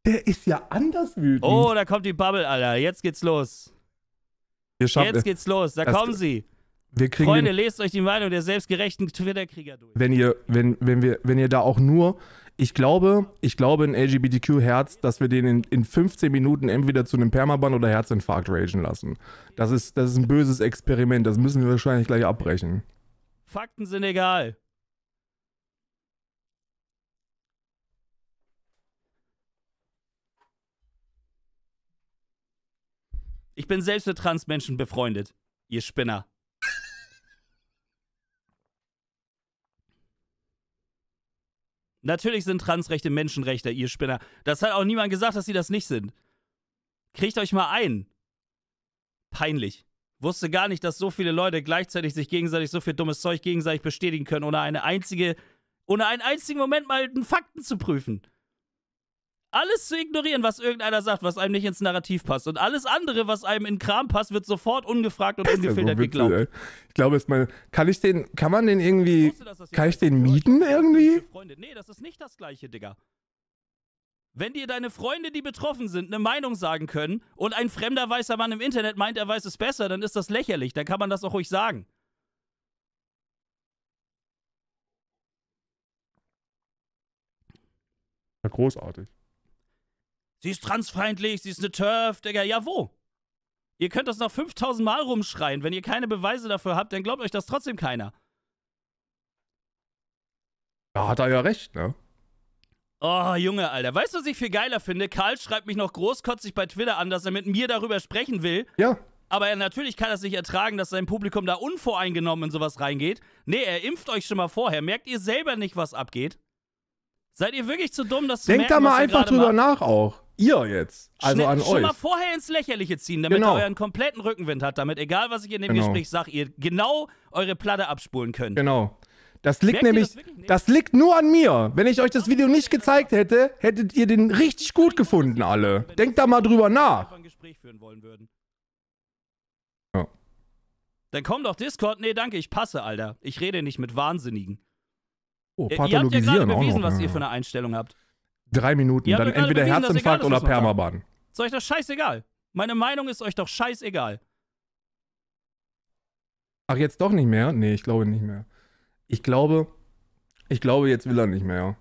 Der ist ja anders wütend. Oh, da kommt die Bubble, Alter. Jetzt geht's los. Wir Jetzt geht's los. Da kommen sie. Freunde, den, lest euch die Meinung der selbstgerechten Twitter-Krieger durch. Wenn ihr, wenn, wenn wir, wenn ihr da auch nur, ich glaube, ich glaube in LGBTQ-Herz, dass wir den in, in 15 Minuten entweder zu einem Permaban oder Herzinfarkt ragen lassen. Das ist, das ist ein böses Experiment, das müssen wir wahrscheinlich gleich abbrechen. Fakten sind egal. Ich bin selbst mit Transmenschen befreundet, ihr Spinner. Natürlich sind Transrechte Menschenrechte, ihr Spinner. Das hat auch niemand gesagt, dass sie das nicht sind. Kriegt euch mal ein. Peinlich. Wusste gar nicht, dass so viele Leute gleichzeitig sich gegenseitig so viel dummes Zeug gegenseitig bestätigen können, ohne eine einzige, ohne einen einzigen Moment mal einen Fakten zu prüfen alles zu ignorieren, was irgendeiner sagt, was einem nicht ins Narrativ passt. Und alles andere, was einem in Kram passt, wird sofort ungefragt und ungefiltert so geglaubt. Ey. Ich glaube, ist mal. Kann ich den, kann man den irgendwie. Du, das kann ich den mieten irgendwie? Freunde. Nee, das ist nicht das gleiche, Digga. Wenn dir deine Freunde, die betroffen sind, eine Meinung sagen können und ein fremder weißer Mann im Internet meint, er weiß es besser, dann ist das lächerlich. Dann kann man das auch ruhig sagen. Ja, großartig. Sie ist transfeindlich, sie ist eine Turf, Digga. Ja, wo? Ihr könnt das noch 5000 Mal rumschreien. Wenn ihr keine Beweise dafür habt, dann glaubt euch das trotzdem keiner. Da hat er ja recht, ne? Oh, Junge, Alter. Weißt du, was ich viel geiler finde? Karl schreibt mich noch großkotzig bei Twitter an, dass er mit mir darüber sprechen will. Ja. Aber er, natürlich kann er es nicht ertragen, dass sein Publikum da unvoreingenommen in sowas reingeht. Nee, er impft euch schon mal vorher. Merkt ihr selber nicht, was abgeht? Seid ihr wirklich zu dumm, dass Denkt merken, da mal einfach drüber macht? nach auch ihr jetzt. Also Schnell, an schon euch. mal vorher ins Lächerliche ziehen, damit genau. ihr euren kompletten Rückenwind habt, damit egal was ich in dem genau. Gespräch sage, ihr genau eure Platte abspulen könnt. Genau. Das liegt Merkt nämlich, das, das, liegt nur an mir. Wenn ich euch das Video nicht gezeigt hätte, hättet ihr den richtig gut gefunden, alle. Denkt da mal drüber nach. Ja. Dann komm doch Discord. Nee, danke, ich passe, Alter. Ich rede nicht mit Wahnsinnigen. Oh, ihr habt ja gerade bewiesen, was ihr für eine Einstellung habt. Drei Minuten, dann entweder gesehen, Herzinfarkt oder Permaban. Ist euch das scheißegal? Meine Meinung ist euch doch scheißegal. Ach, jetzt doch nicht mehr? Nee, ich glaube nicht mehr. Ich glaube, ich glaube, jetzt will er nicht mehr.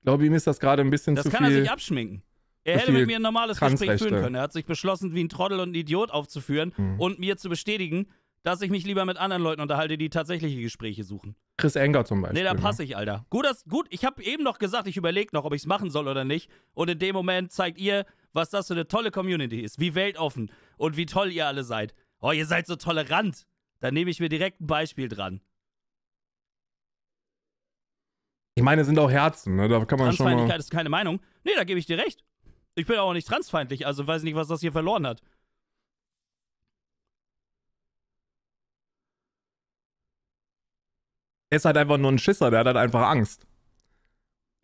Ich glaube, ihm ist das gerade ein bisschen das zu viel. Das kann er sich abschminken. Er hätte mit mir ein normales Gespräch führen können. Er hat sich beschlossen, wie ein Trottel und ein Idiot aufzuführen hm. und mir zu bestätigen, dass ich mich lieber mit anderen Leuten unterhalte, die tatsächliche Gespräche suchen. Chris Enger zum Beispiel. Nee, da ne? passe ich, Alter. Gut, das, gut ich habe eben noch gesagt, ich überlege noch, ob ich es machen soll oder nicht. Und in dem Moment zeigt ihr, was das für eine tolle Community ist, wie weltoffen und wie toll ihr alle seid. Oh, ihr seid so tolerant. Da nehme ich mir direkt ein Beispiel dran. Ich meine, es sind auch Herzen, ne? Da kann man schon. Transfeindlichkeit ist keine Meinung. Nee, da gebe ich dir recht. Ich bin auch nicht transfeindlich, also weiß nicht, was das hier verloren hat. Er ist halt einfach nur ein Schisser, der hat halt einfach Angst.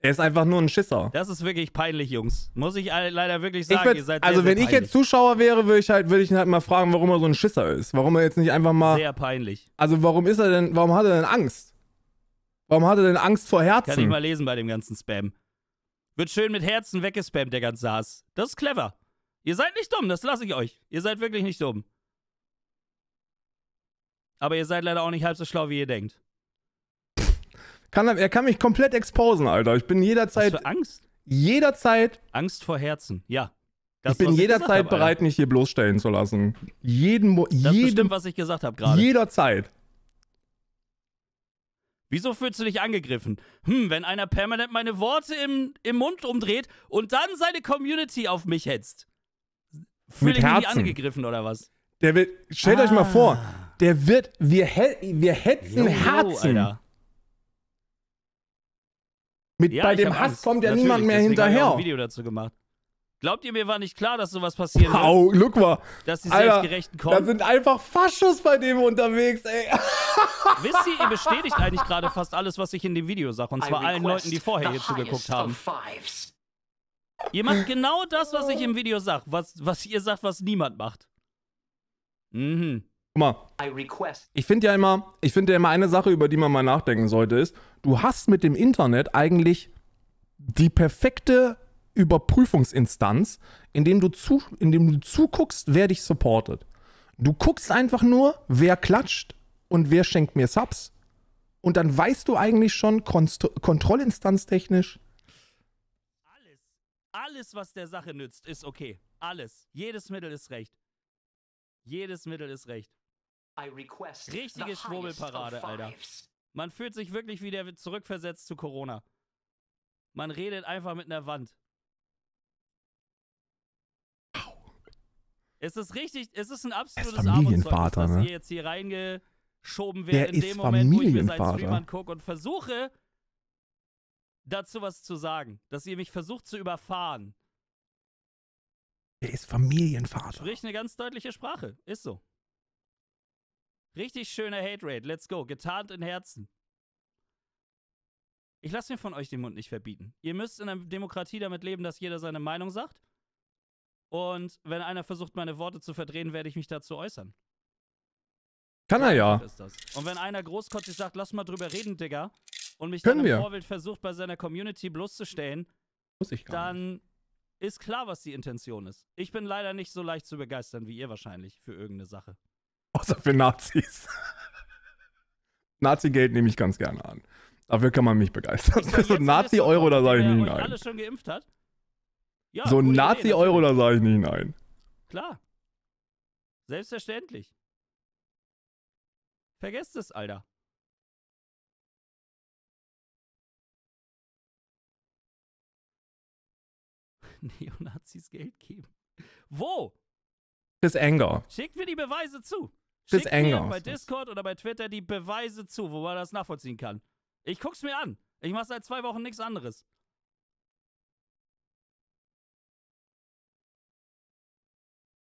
Er ist einfach nur ein Schisser. Das ist wirklich peinlich, Jungs. Muss ich leider wirklich sagen, würd, ihr seid sehr, Also, sehr wenn peinlich. ich jetzt Zuschauer wäre, würde ich halt würde ich ihn halt mal fragen, warum er so ein Schisser ist. Warum er jetzt nicht einfach mal Sehr peinlich. Also, warum ist er denn warum hat er denn Angst? Warum hat er denn Angst vor Herzen? Kann ich mal lesen bei dem ganzen Spam. Wird schön mit Herzen weggespammt der ganze Hass. Das ist clever. Ihr seid nicht dumm, das lasse ich euch. Ihr seid wirklich nicht dumm. Aber ihr seid leider auch nicht halb so schlau, wie ihr denkt. Kann, er kann mich komplett exposen, Alter. Ich bin jederzeit. Was für Angst? Jederzeit. Angst vor Herzen, ja. Das, ich bin jederzeit bereit, mich hier bloßstellen zu lassen. Jeden Mo Das jedem, bestimmt, was ich gesagt habe gerade. Jederzeit. Wieso fühlst du dich angegriffen? Hm, wenn einer permanent meine Worte im, im Mund umdreht und dann seine Community auf mich hetzt. Fühle ich mich angegriffen oder was? Der will, stellt ah. euch mal vor, ah. der wird, wir, wir hetzen jo, jo, Herzen. Alter. Mit, ja, bei dem Hass Angst. kommt ja Natürlich, niemand mehr hinterher. Ich auch ein Video dazu gemacht. Glaubt ihr, mir war nicht klar, dass sowas passieren wow, wird? Wow, guck mal. Dass die Alter, Selbstgerechten kommen. Da sind einfach Faschos bei dem unterwegs, ey. Wisst ihr, ihr bestätigt eigentlich gerade fast alles, was ich in dem Video sage. Und zwar allen Leuten, die vorher hier zugeguckt haben. Ihr macht genau das, was ich im Video sage. Was, was ihr sagt, was niemand macht. Mhm. Guck mal, ich finde ja immer, ich finde ja immer eine Sache, über die man mal nachdenken sollte, ist, du hast mit dem Internet eigentlich die perfekte Überprüfungsinstanz, indem du, zu, indem du zuguckst, wer dich supportet. Du guckst einfach nur, wer klatscht und wer schenkt mir Subs. Und dann weißt du eigentlich schon Konst kontrollinstanztechnisch. Alles, alles, was der Sache nützt, ist okay. Alles. Jedes Mittel ist recht. Jedes Mittel ist recht. Richtige Schwurbelparade, Alter. Man fühlt sich wirklich wieder zurückversetzt zu Corona. Man redet einfach mit einer Wand. Au. Es ist richtig, es ist ein absolutes Arbeitszeugnis, dass ne? ihr jetzt hier reingeschoben werdet in dem Moment, wo ich mir seit Streamern gucke und versuche, dazu was zu sagen. Dass ihr mich versucht zu überfahren. Er ist Familienvater. Spricht eine ganz deutliche Sprache. Ist so. Richtig schöner Hate Rate. Let's go. Getarnt in Herzen. Ich lasse mir von euch den Mund nicht verbieten. Ihr müsst in einer Demokratie damit leben, dass jeder seine Meinung sagt. Und wenn einer versucht, meine Worte zu verdrehen, werde ich mich dazu äußern. Kann er ja. Und wenn einer großkotzig sagt, lass mal drüber reden, Digga, und mich Können dann im wir. Vorbild versucht, bei seiner Community bloßzustellen, dann nicht. ist klar, was die Intention ist. Ich bin leider nicht so leicht zu begeistern wie ihr wahrscheinlich für irgendeine Sache. Außer für Nazis. Nazi-Geld nehme ich ganz gerne an. Dafür kann man mich begeistern. so ein Nazi-Euro, da sage ich nicht nein. Alle schon geimpft hat? Ja, so ein Nazi-Euro, da sage ich nicht nein. Klar. Selbstverständlich. Vergesst es, Alter. Neonazis Geld geben. Wo? Chris Anger. Schickt mir die Beweise zu. Chris Schickt Engel. Mir bei Discord oder bei Twitter die Beweise zu, wo man das nachvollziehen kann. Ich guck's mir an. Ich mach seit zwei Wochen nichts anderes.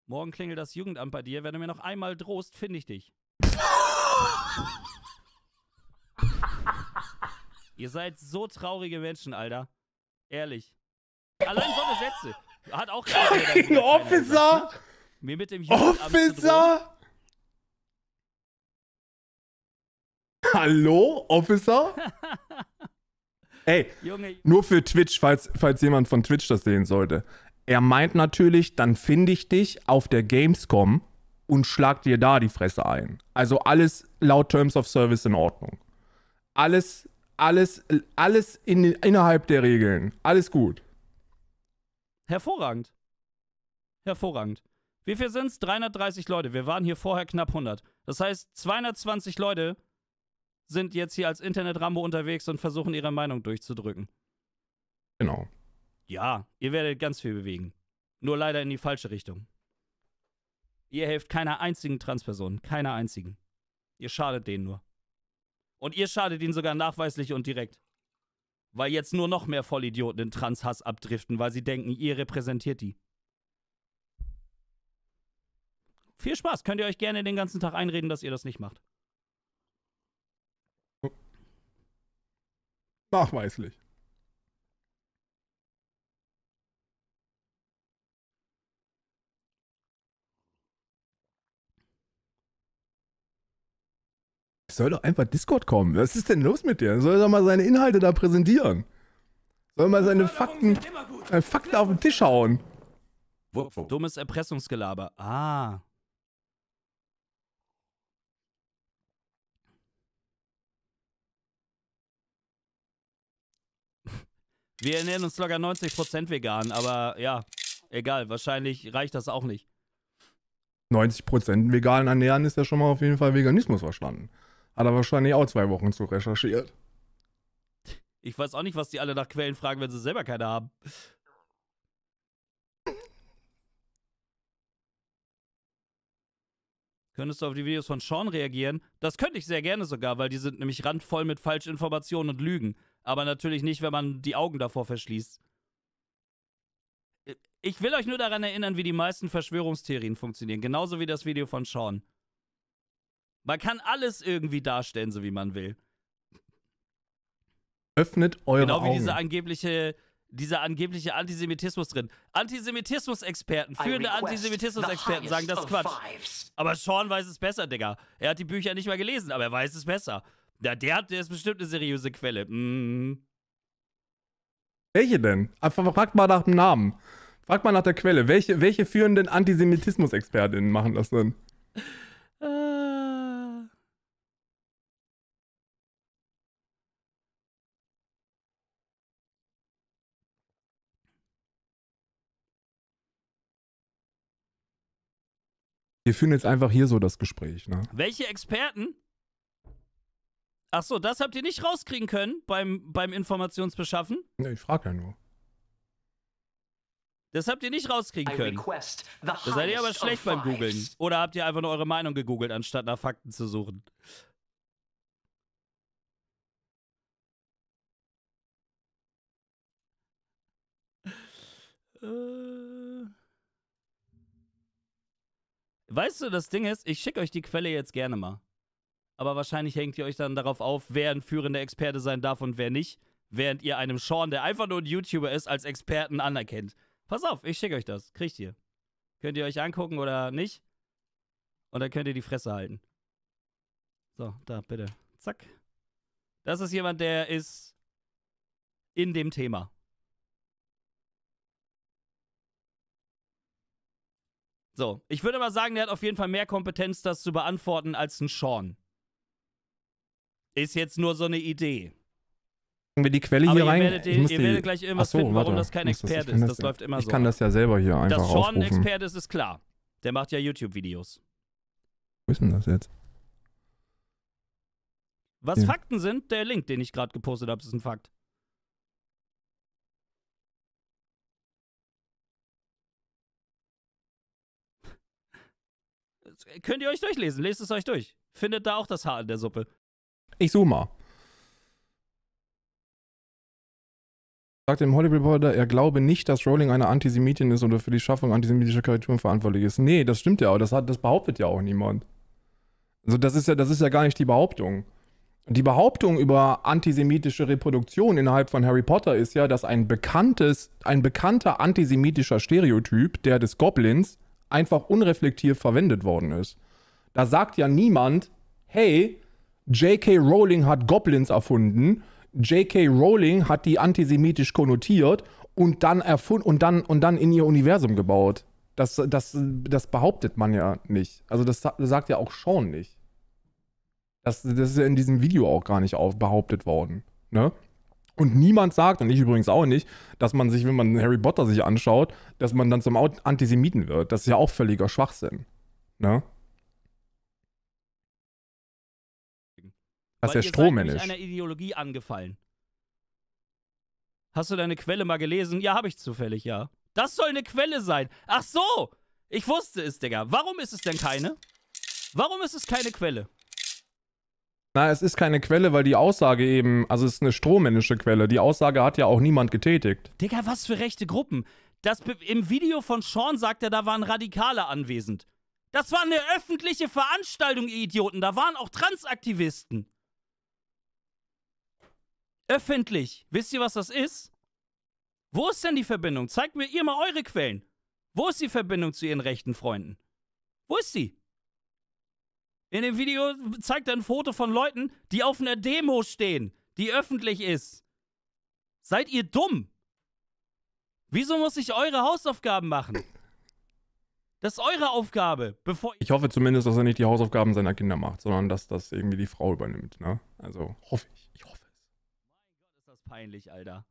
Morgen klingelt das Jugendamt bei dir. Wenn du mir noch einmal drohst, finde ich dich. Ihr seid so traurige Menschen, Alter. Ehrlich. Allein so eine Sätze. Hat auch kein Officer. Ne? Mir mit dem Jugendamt Officer? Hallo, Officer? Ey, Junge. nur für Twitch, falls, falls jemand von Twitch das sehen sollte. Er meint natürlich, dann finde ich dich auf der Gamescom und schlag dir da die Fresse ein. Also alles laut Terms of Service in Ordnung. Alles, alles, alles in, innerhalb der Regeln. Alles gut. Hervorragend. Hervorragend. Wie viel sind es? 330 Leute. Wir waren hier vorher knapp 100. Das heißt, 220 Leute sind jetzt hier als Internet-Rambo unterwegs und versuchen ihre Meinung durchzudrücken. Genau. Ja, ihr werdet ganz viel bewegen. Nur leider in die falsche Richtung. Ihr helft keiner einzigen Transperson, keiner einzigen. Ihr schadet denen nur. Und ihr schadet ihnen sogar nachweislich und direkt. Weil jetzt nur noch mehr Vollidioten den Transhass abdriften, weil sie denken, ihr repräsentiert die. Viel Spaß, könnt ihr euch gerne den ganzen Tag einreden, dass ihr das nicht macht. Nachweislich. soll doch einfach Discord kommen. Was ist denn los mit dir? soll doch mal seine Inhalte da präsentieren. Soll mal seine Fakten, seine Fakten auf den Tisch hauen. Dummes Erpressungsgelaber. Ah. Wir ernähren uns locker 90% vegan, aber ja, egal, wahrscheinlich reicht das auch nicht. 90% vegan ernähren ist ja schon mal auf jeden Fall Veganismus verstanden. Hat er wahrscheinlich auch zwei Wochen zu recherchiert. Ich weiß auch nicht, was die alle nach Quellen fragen, wenn sie selber keine haben. Könntest du auf die Videos von Sean reagieren? Das könnte ich sehr gerne sogar, weil die sind nämlich randvoll mit Falschinformationen und Lügen. Aber natürlich nicht, wenn man die Augen davor verschließt. Äh, ich will euch nur daran erinnern, wie die meisten Verschwörungstheorien funktionieren. Genauso wie das Video von Sean. Man kann alles irgendwie darstellen, so wie man will. Öffnet eure Augen. Genau wie diese angebliche, dieser angebliche Antisemitismus drin. Antisemitismus-Experten, führende Antisemitismus-Experten sagen, das ist Quatsch. Aber Sean weiß es besser, Digga. Er hat die Bücher nicht mal gelesen, aber er weiß es besser. Na, der, hat, der ist bestimmt eine seriöse Quelle. Mm. Welche denn? Einfach fragt mal nach dem Namen. Frag mal nach der Quelle. Welche, welche führenden Antisemitismus-ExpertInnen machen das denn? Ah. Wir führen jetzt einfach hier so das Gespräch. Ne? Welche Experten? Ach so, das habt ihr nicht rauskriegen können beim, beim Informationsbeschaffen? Ne, ich frage ja nur. Das habt ihr nicht rauskriegen können. Da seid ihr aber schlecht beim Googeln. Oder habt ihr einfach nur eure Meinung gegoogelt, anstatt nach Fakten zu suchen? Äh. Weißt du, das Ding ist, ich schicke euch die Quelle jetzt gerne mal aber wahrscheinlich hängt ihr euch dann darauf auf, wer ein führender Experte sein darf und wer nicht, während ihr einem Sean, der einfach nur ein YouTuber ist, als Experten anerkennt. Pass auf, ich schicke euch das. Kriegt ihr. Könnt ihr euch angucken oder nicht? Und dann könnt ihr die Fresse halten. So, da, bitte. Zack. Das ist jemand, der ist in dem Thema. So, ich würde mal sagen, der hat auf jeden Fall mehr Kompetenz, das zu beantworten, als ein Sean. Ist jetzt nur so eine Idee. Wir die Quelle Aber hier ihr rein. Werdet, ihr die... werdet gleich irgendwas so, finden, warum warte, das kein Experte ist. Das, das ja, läuft immer ich so. Ich kann das ja selber hier einfach Dass Sean ein Experte ist, ist klar. Der macht ja YouTube-Videos. Wo ist denn das jetzt? Was ja. Fakten sind, der Link, den ich gerade gepostet habe, ist ein Fakt. Könnt ihr euch durchlesen, lest es euch durch. Findet da auch das Haar in der Suppe. Ich suche mal. Sagt dem Hollywood Reporter, er glaube nicht, dass Rowling eine Antisemitin ist oder für die Schaffung antisemitischer Karikaturen verantwortlich ist. Nee, das stimmt ja auch. Das, hat, das behauptet ja auch niemand. Also das ist ja, das ist ja gar nicht die Behauptung. Die Behauptung über antisemitische Reproduktion innerhalb von Harry Potter ist ja, dass ein bekanntes, ein bekannter antisemitischer Stereotyp, der des Goblins, einfach unreflektiert verwendet worden ist. Da sagt ja niemand, hey, J.K. Rowling hat Goblins erfunden. J.K. Rowling hat die antisemitisch konnotiert und dann erfunden und dann und dann in ihr Universum gebaut. Das, das, das behauptet man ja nicht. Also das sagt ja auch Sean nicht. Das, das ist ja in diesem Video auch gar nicht auf, behauptet worden. Ne? Und niemand sagt, und ich übrigens auch nicht, dass man sich, wenn man Harry Potter sich anschaut, dass man dann zum Antisemiten wird. Das ist ja auch völliger Schwachsinn. Ne? Dass er strohmännisch. Seid einer Ideologie angefallen. Hast du deine Quelle mal gelesen? Ja, habe ich zufällig, ja. Das soll eine Quelle sein. Ach so! Ich wusste es, Digga. Warum ist es denn keine? Warum ist es keine Quelle? Na, es ist keine Quelle, weil die Aussage eben, also es ist eine strohmännische Quelle. Die Aussage hat ja auch niemand getätigt. Digga, was für rechte Gruppen. Das, Im Video von Sean sagt er, da waren Radikale anwesend. Das war eine öffentliche Veranstaltung, ihr Idioten. Da waren auch Transaktivisten. Öffentlich. Wisst ihr, was das ist? Wo ist denn die Verbindung? Zeigt mir ihr mal eure Quellen. Wo ist die Verbindung zu ihren rechten Freunden? Wo ist sie? In dem Video zeigt er ein Foto von Leuten, die auf einer Demo stehen, die öffentlich ist. Seid ihr dumm? Wieso muss ich eure Hausaufgaben machen? Das ist eure Aufgabe, bevor. Ich hoffe zumindest, dass er nicht die Hausaufgaben seiner Kinder macht, sondern dass das irgendwie die Frau übernimmt, ne? Also hoffe ich peinlich, Alter.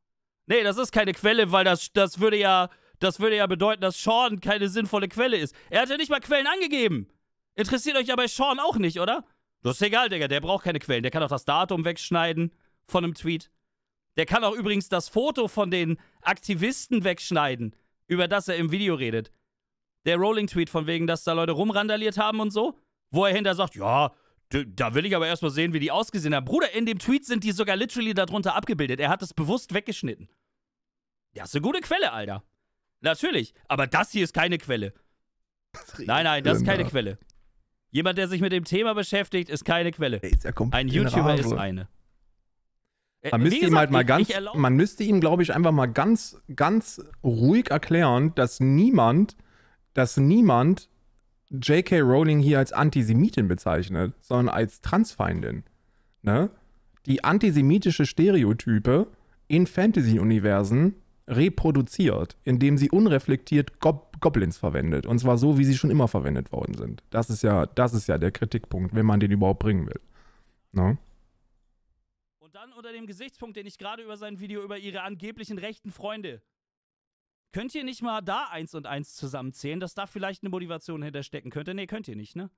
Nee, das ist keine Quelle, weil das, das würde ja, das würde ja bedeuten, dass Sean keine sinnvolle Quelle ist. Er hat ja nicht mal Quellen angegeben. Interessiert euch ja bei Sean auch nicht, oder? Das ist egal, Digga, der braucht keine Quellen. Der kann auch das Datum wegschneiden von einem Tweet. Der kann auch übrigens das Foto von den Aktivisten wegschneiden, über das er im Video redet. Der Rolling-Tweet von wegen, dass da Leute rumrandaliert haben und so, wo er hinter sagt, ja, da will ich aber erstmal sehen, wie die ausgesehen haben. Bruder, in dem Tweet sind die sogar literally darunter abgebildet. Er hat es bewusst weggeschnitten. Das ist eine gute Quelle, Alter. Natürlich, aber das hier ist keine Quelle. Nein, nein, das ist keine Quelle. Jemand, der sich mit dem Thema beschäftigt, ist keine Quelle. Ein YouTuber ist eine. Äh, man müsste gesagt, ihm halt mal ganz, man müsste ihm, glaube ich, einfach mal ganz, ganz ruhig erklären, dass niemand, dass niemand J.K. Rowling hier als Antisemitin bezeichnet, sondern als Transfeindin. Ne? Die antisemitische Stereotype in Fantasy-Universen reproduziert, indem sie unreflektiert Gob Goblins verwendet. Und zwar so, wie sie schon immer verwendet worden sind. Das ist ja, das ist ja der Kritikpunkt, wenn man den überhaupt bringen will. Ne? Und dann unter dem Gesichtspunkt, den ich gerade über sein Video über ihre angeblichen rechten Freunde Könnt ihr nicht mal da eins und eins zusammenzählen, dass da vielleicht eine Motivation hinterstecken könnte? Nee, könnt ihr nicht, ne?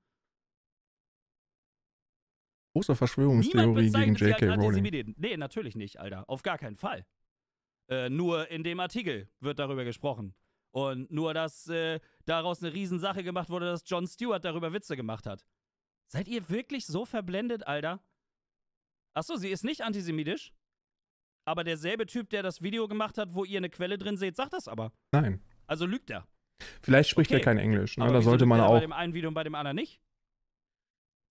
Große Verschwörungstheorie gegen J.K. Rowling. Nee, natürlich nicht, Alter. Auf gar keinen Fall. Äh, nur in dem Artikel wird darüber gesprochen. Und nur, dass äh, daraus eine Riesensache gemacht wurde, dass Jon Stewart darüber Witze gemacht hat. Seid ihr wirklich so verblendet, Alter? Achso, sie ist nicht antisemitisch? Aber derselbe Typ, der das Video gemacht hat, wo ihr eine Quelle drin seht, sagt das aber. Nein. Also lügt er. Vielleicht spricht okay. er kein Englisch. Ne? Aber da sollte man auch. Bei dem einen Video und bei dem anderen nicht.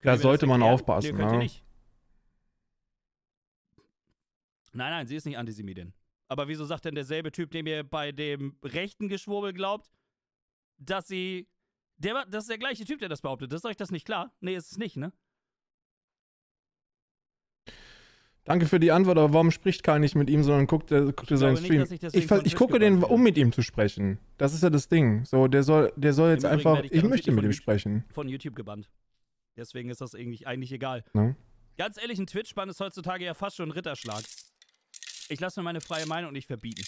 Können da sollte man aufpassen. Nee, ne? nicht. Nein, nein, sie ist nicht Antisemitin. Aber wieso sagt denn derselbe Typ, dem ihr bei dem rechten Geschwurbel glaubt, dass sie. Der, das ist der gleiche Typ, der das behauptet. ist euch das nicht klar? Nee, ist es nicht, ne? Danke für die Antwort, aber warum spricht Karl nicht mit ihm, sondern guckt, der, äh, guckt ich seinen nicht, Stream? Ich, ich, ich gucke den, um mit ihm zu sprechen. Das ist ja das Ding. So, der soll, der soll jetzt einfach. Ich, ich möchte mit ihm sprechen. Von YouTube gebannt. Deswegen ist das eigentlich, eigentlich egal. No? Ne? Ganz ehrlich, ein Twitch-Bann ist heutzutage ja fast schon ein Ritterschlag. Ich lasse mir meine freie Meinung nicht verbieten.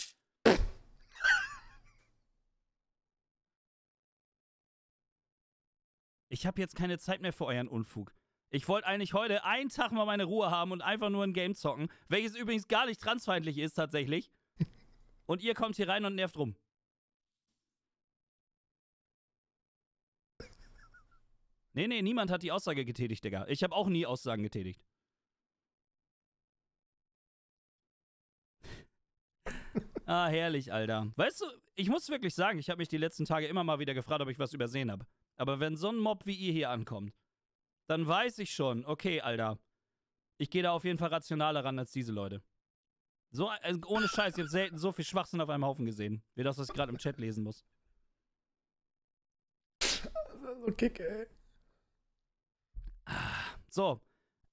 Ich habe jetzt keine Zeit mehr für euren Unfug. Ich wollte eigentlich heute einen Tag mal meine Ruhe haben und einfach nur ein Game zocken, welches übrigens gar nicht transfeindlich ist tatsächlich. Und ihr kommt hier rein und nervt rum. Nee, nee, niemand hat die Aussage getätigt, Digga. Ich habe auch nie Aussagen getätigt. ah, herrlich, Alter. Weißt du, ich muss wirklich sagen, ich habe mich die letzten Tage immer mal wieder gefragt, ob ich was übersehen habe. Aber wenn so ein Mob wie ihr hier ankommt dann weiß ich schon, okay, Alter, ich gehe da auf jeden Fall rationaler ran als diese Leute. So, also ohne Scheiß, ich habe selten so viel Schwachsinn auf einem Haufen gesehen, wie das, was ich gerade im Chat lesen muss. So Kick, ey. So,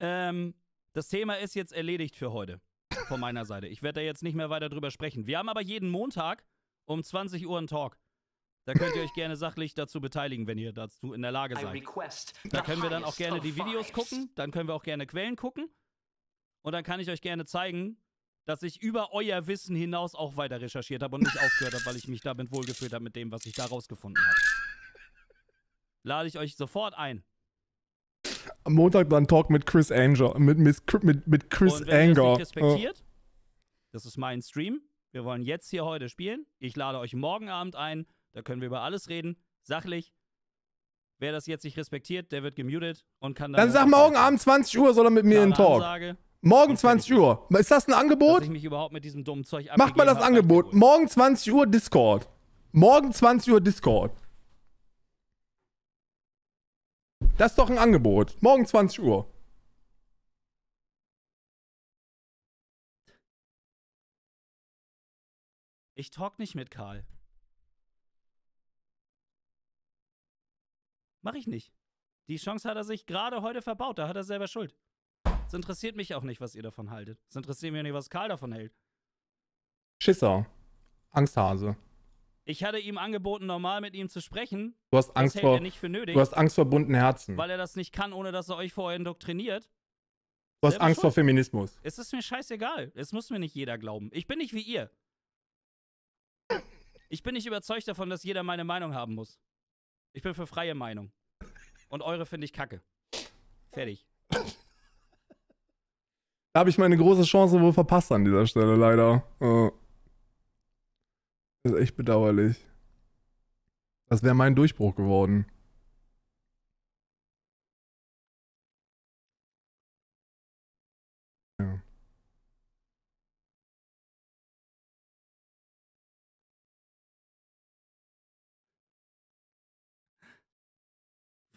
ähm, das Thema ist jetzt erledigt für heute. Von meiner Seite. Ich werde da jetzt nicht mehr weiter drüber sprechen. Wir haben aber jeden Montag um 20 Uhr einen Talk. Da könnt ihr euch gerne sachlich dazu beteiligen, wenn ihr dazu in der Lage seid. Da können wir dann auch gerne die Videos gucken, dann können wir auch gerne Quellen gucken. Und dann kann ich euch gerne zeigen, dass ich über euer Wissen hinaus auch weiter recherchiert habe und nicht aufgehört habe, weil ich mich damit wohlgefühlt habe mit dem, was ich da rausgefunden habe. Lade ich euch sofort ein. Am Montag dann Talk mit Chris Anger. Mit, mit, mit, Chris und wenn Anger. das, nicht respektiert, oh. das ist mein Stream. Wir wollen jetzt hier heute spielen. Ich lade euch morgen Abend ein da können wir über alles reden, sachlich. Wer das jetzt nicht respektiert, der wird gemutet und kann dann. Dann sag morgen Abend 20 Uhr, soll er mit mir in Talk. Ansage. Morgen 20 Uhr. Ist das ein Angebot? Ich mich überhaupt mit diesem dummen Zeug Macht mal das hab, Angebot. Morgen 20 Uhr Discord. Morgen 20 Uhr Discord. Das ist doch ein Angebot. Morgen 20 Uhr. Ich talk nicht mit Karl. Mach ich nicht. Die Chance hat er sich gerade heute verbaut, da hat er selber Schuld. Es interessiert mich auch nicht, was ihr davon haltet. Es interessiert mich auch nicht, was Karl davon hält. Schisser. Angsthase. Ich hatte ihm angeboten, normal mit ihm zu sprechen. Du hast Angst das hält vor. Er nicht für nötig, du hast Angst vor bunten Herzen. Weil er das nicht kann, ohne dass er euch vorher indoktriniert. Du hast Angst Schuld. vor Feminismus. Es ist mir scheißegal. Es muss mir nicht jeder glauben. Ich bin nicht wie ihr. Ich bin nicht überzeugt davon, dass jeder meine Meinung haben muss. Ich bin für freie Meinung. Und eure finde ich kacke. Fertig. Da habe ich meine große Chance wohl verpasst an dieser Stelle, leider. Das ist echt bedauerlich. Das wäre mein Durchbruch geworden.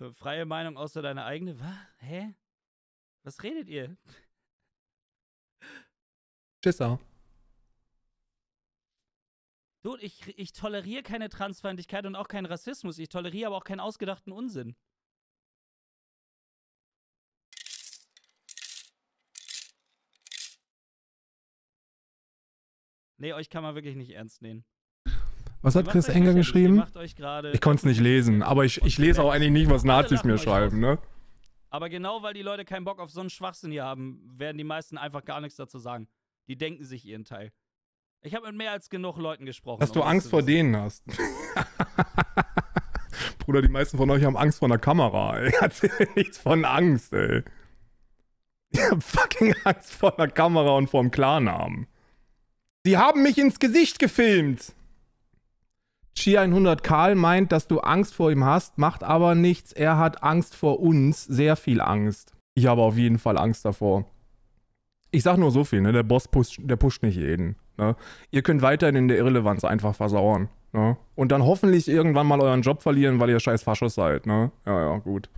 Äh, freie Meinung außer deine eigene. Was? Hä? Was redet ihr? Tschüss auch. Dude, ich, ich toleriere keine Transfeindlichkeit und auch keinen Rassismus. Ich toleriere aber auch keinen ausgedachten Unsinn. Nee, euch kann man wirklich nicht ernst nehmen. Was hat Chris Enger geschrieben? Ich konnte es nicht lesen, aber ich, ich lese auch eigentlich nicht, was Nazis mir schreiben, ne? Aber genau weil die Leute keinen Bock auf so einen Schwachsinn hier haben, werden die meisten einfach gar nichts dazu sagen. Die denken sich ihren Teil. Ich habe mit mehr als genug Leuten gesprochen. Dass um du Angst vor denen hast. Bruder, die meisten von euch haben Angst vor einer Kamera. Ich Erzähl nichts von Angst, ey. Ich hab fucking Angst vor einer Kamera und vor einem Klarnamen. Sie haben mich ins Gesicht gefilmt. G100 Karl meint, dass du Angst vor ihm hast, macht aber nichts. Er hat Angst vor uns, sehr viel Angst. Ich habe auf jeden Fall Angst davor. Ich sage nur so viel, ne? der Boss pusht, der pusht nicht jeden. Ne? Ihr könnt weiterhin in der Irrelevanz einfach versauern. Ne? Und dann hoffentlich irgendwann mal euren Job verlieren, weil ihr scheiß Faschos seid. Ne? Ja, ja, gut.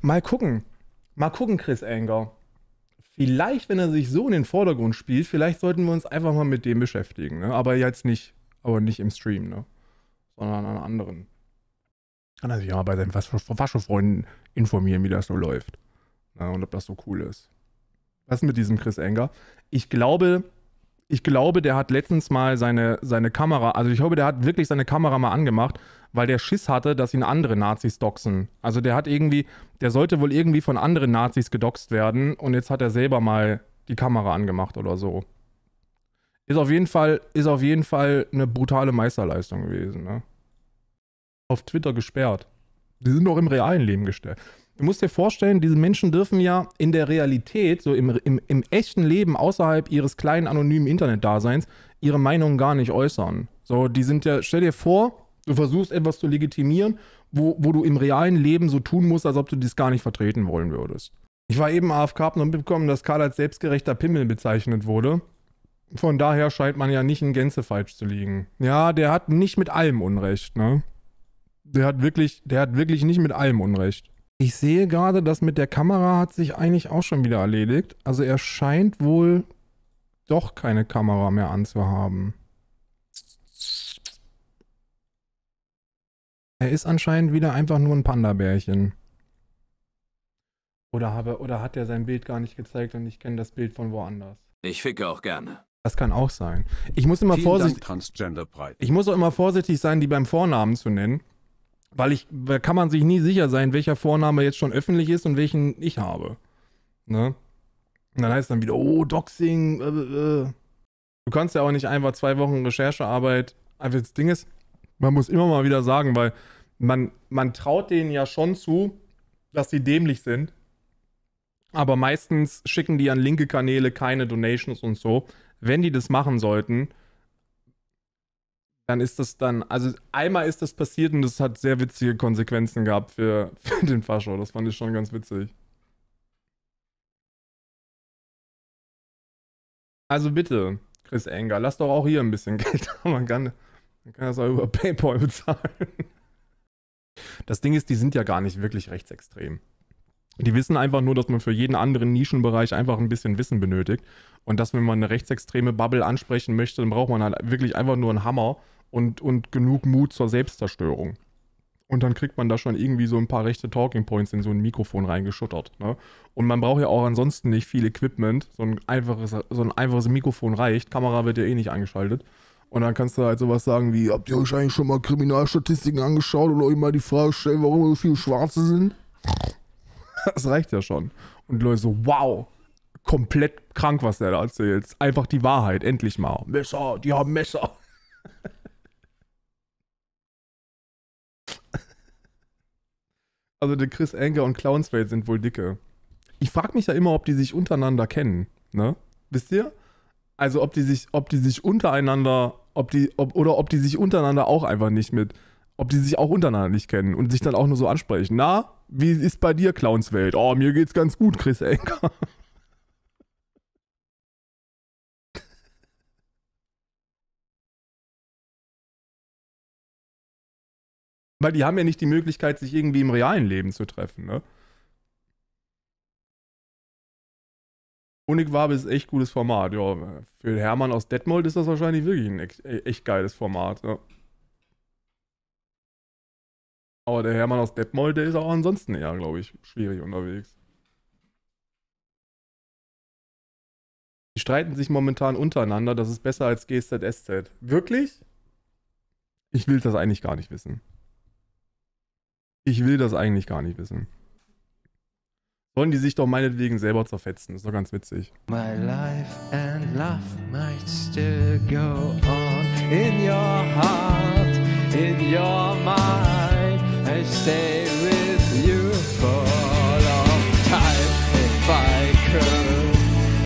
Mal gucken. Mal gucken, Chris Anger. Vielleicht, wenn er sich so in den Vordergrund spielt, vielleicht sollten wir uns einfach mal mit dem beschäftigen. Ne? Aber jetzt nicht. Aber nicht im Stream. Ne? sondern an anderen. Kann er sich auch mal bei seinen Faschofreunden informieren, wie das so läuft. Ja, ne, und ob das so cool ist. Was ist mit diesem Chris Enger? Ich glaube, ich glaube, der hat letztens mal seine, seine Kamera, also ich glaube, der hat wirklich seine Kamera mal angemacht, weil der Schiss hatte, dass ihn andere Nazis doxen. Also der hat irgendwie, der sollte wohl irgendwie von anderen Nazis gedoxt werden und jetzt hat er selber mal die Kamera angemacht oder so. Ist auf jeden Fall, ist auf jeden Fall eine brutale Meisterleistung gewesen. Ne? Auf Twitter gesperrt. Die sind doch im realen Leben gestellt. Du musst dir vorstellen, diese Menschen dürfen ja in der Realität, so im, im, im echten Leben außerhalb ihres kleinen anonymen Internetdaseins, ihre Meinung gar nicht äußern. So, die sind ja, stell dir vor, du versuchst etwas zu legitimieren, wo, wo du im realen Leben so tun musst, als ob du dies gar nicht vertreten wollen würdest. Ich war eben AFK und mitbekommen, dass Karl als selbstgerechter Pimmel bezeichnet wurde. Von daher scheint man ja nicht in Gänze falsch zu liegen. Ja, der hat nicht mit allem Unrecht, ne? Der hat wirklich, der hat wirklich nicht mit allem Unrecht. Ich sehe gerade, das mit der Kamera hat sich eigentlich auch schon wieder erledigt. Also er scheint wohl doch keine Kamera mehr anzuhaben. Er ist anscheinend wieder einfach nur ein Panda-Bärchen. Oder, oder hat er sein Bild gar nicht gezeigt und ich kenne das Bild von woanders? Ich ficke auch gerne. Das kann auch sein. Ich muss immer vorsichtig. Ich muss auch immer vorsichtig sein, die beim Vornamen zu nennen, weil ich weil kann man sich nie sicher sein, welcher Vorname jetzt schon öffentlich ist und welchen ich habe. Ne? Und dann heißt es dann wieder, oh, Doxing. Äh, äh, äh. Du kannst ja auch nicht einfach zwei Wochen Recherchearbeit. Einfach das Ding ist, man muss immer mal wieder sagen, weil man, man traut denen ja schon zu, dass sie dämlich sind. Aber meistens schicken die an linke Kanäle keine Donations und so wenn die das machen sollten, dann ist das dann, also einmal ist das passiert und das hat sehr witzige Konsequenzen gehabt für, für den Fascho. Das fand ich schon ganz witzig. Also bitte, Chris Enger, lass doch auch hier ein bisschen Geld haben. Man kann, man kann das auch über PayPal bezahlen. Das Ding ist, die sind ja gar nicht wirklich rechtsextrem. Die wissen einfach nur, dass man für jeden anderen Nischenbereich einfach ein bisschen Wissen benötigt. Und dass, wenn man eine rechtsextreme Bubble ansprechen möchte, dann braucht man halt wirklich einfach nur einen Hammer und, und genug Mut zur Selbstzerstörung. Und dann kriegt man da schon irgendwie so ein paar rechte Talking Points in so ein Mikrofon reingeschuttert. Ne? Und man braucht ja auch ansonsten nicht viel Equipment. So ein, einfaches, so ein einfaches Mikrofon reicht. Kamera wird ja eh nicht angeschaltet. Und dann kannst du halt sowas sagen wie: Habt ihr euch eigentlich schon mal Kriminalstatistiken angeschaut oder euch mal die Frage stellen, warum so viele Schwarze sind? Das reicht ja schon. Und Leute so, wow, komplett krank, was der da erzählt. Einfach die Wahrheit, endlich mal. Messer, die haben Messer. Also der Chris Anker und Clownsfeld sind wohl dicke. Ich frage mich ja immer, ob die sich untereinander kennen, ne? Wisst ihr? Also ob die sich, ob die sich untereinander, ob die, ob, oder ob die sich untereinander auch einfach nicht mit, ob die sich auch untereinander nicht kennen und sich dann auch nur so ansprechen. Na, wie ist bei dir Clownswelt? Oh, mir geht's ganz gut, Chris Enker. Weil die haben ja nicht die Möglichkeit, sich irgendwie im realen Leben zu treffen, ne? Honigwabe ist echt gutes Format, ja. Für Hermann aus Detmold ist das wahrscheinlich wirklich ein echt geiles Format, ja. Aber der Hermann aus Detmold, der ist auch ansonsten eher, glaube ich, schwierig unterwegs. Die streiten sich momentan untereinander, das ist besser als GZSZ. Wirklich? Ich will das eigentlich gar nicht wissen. Ich will das eigentlich gar nicht wissen. Sollen die sich doch meinetwegen selber zerfetzen, das ist doch ganz witzig. My life and love might still go on in your heart, in your mind. say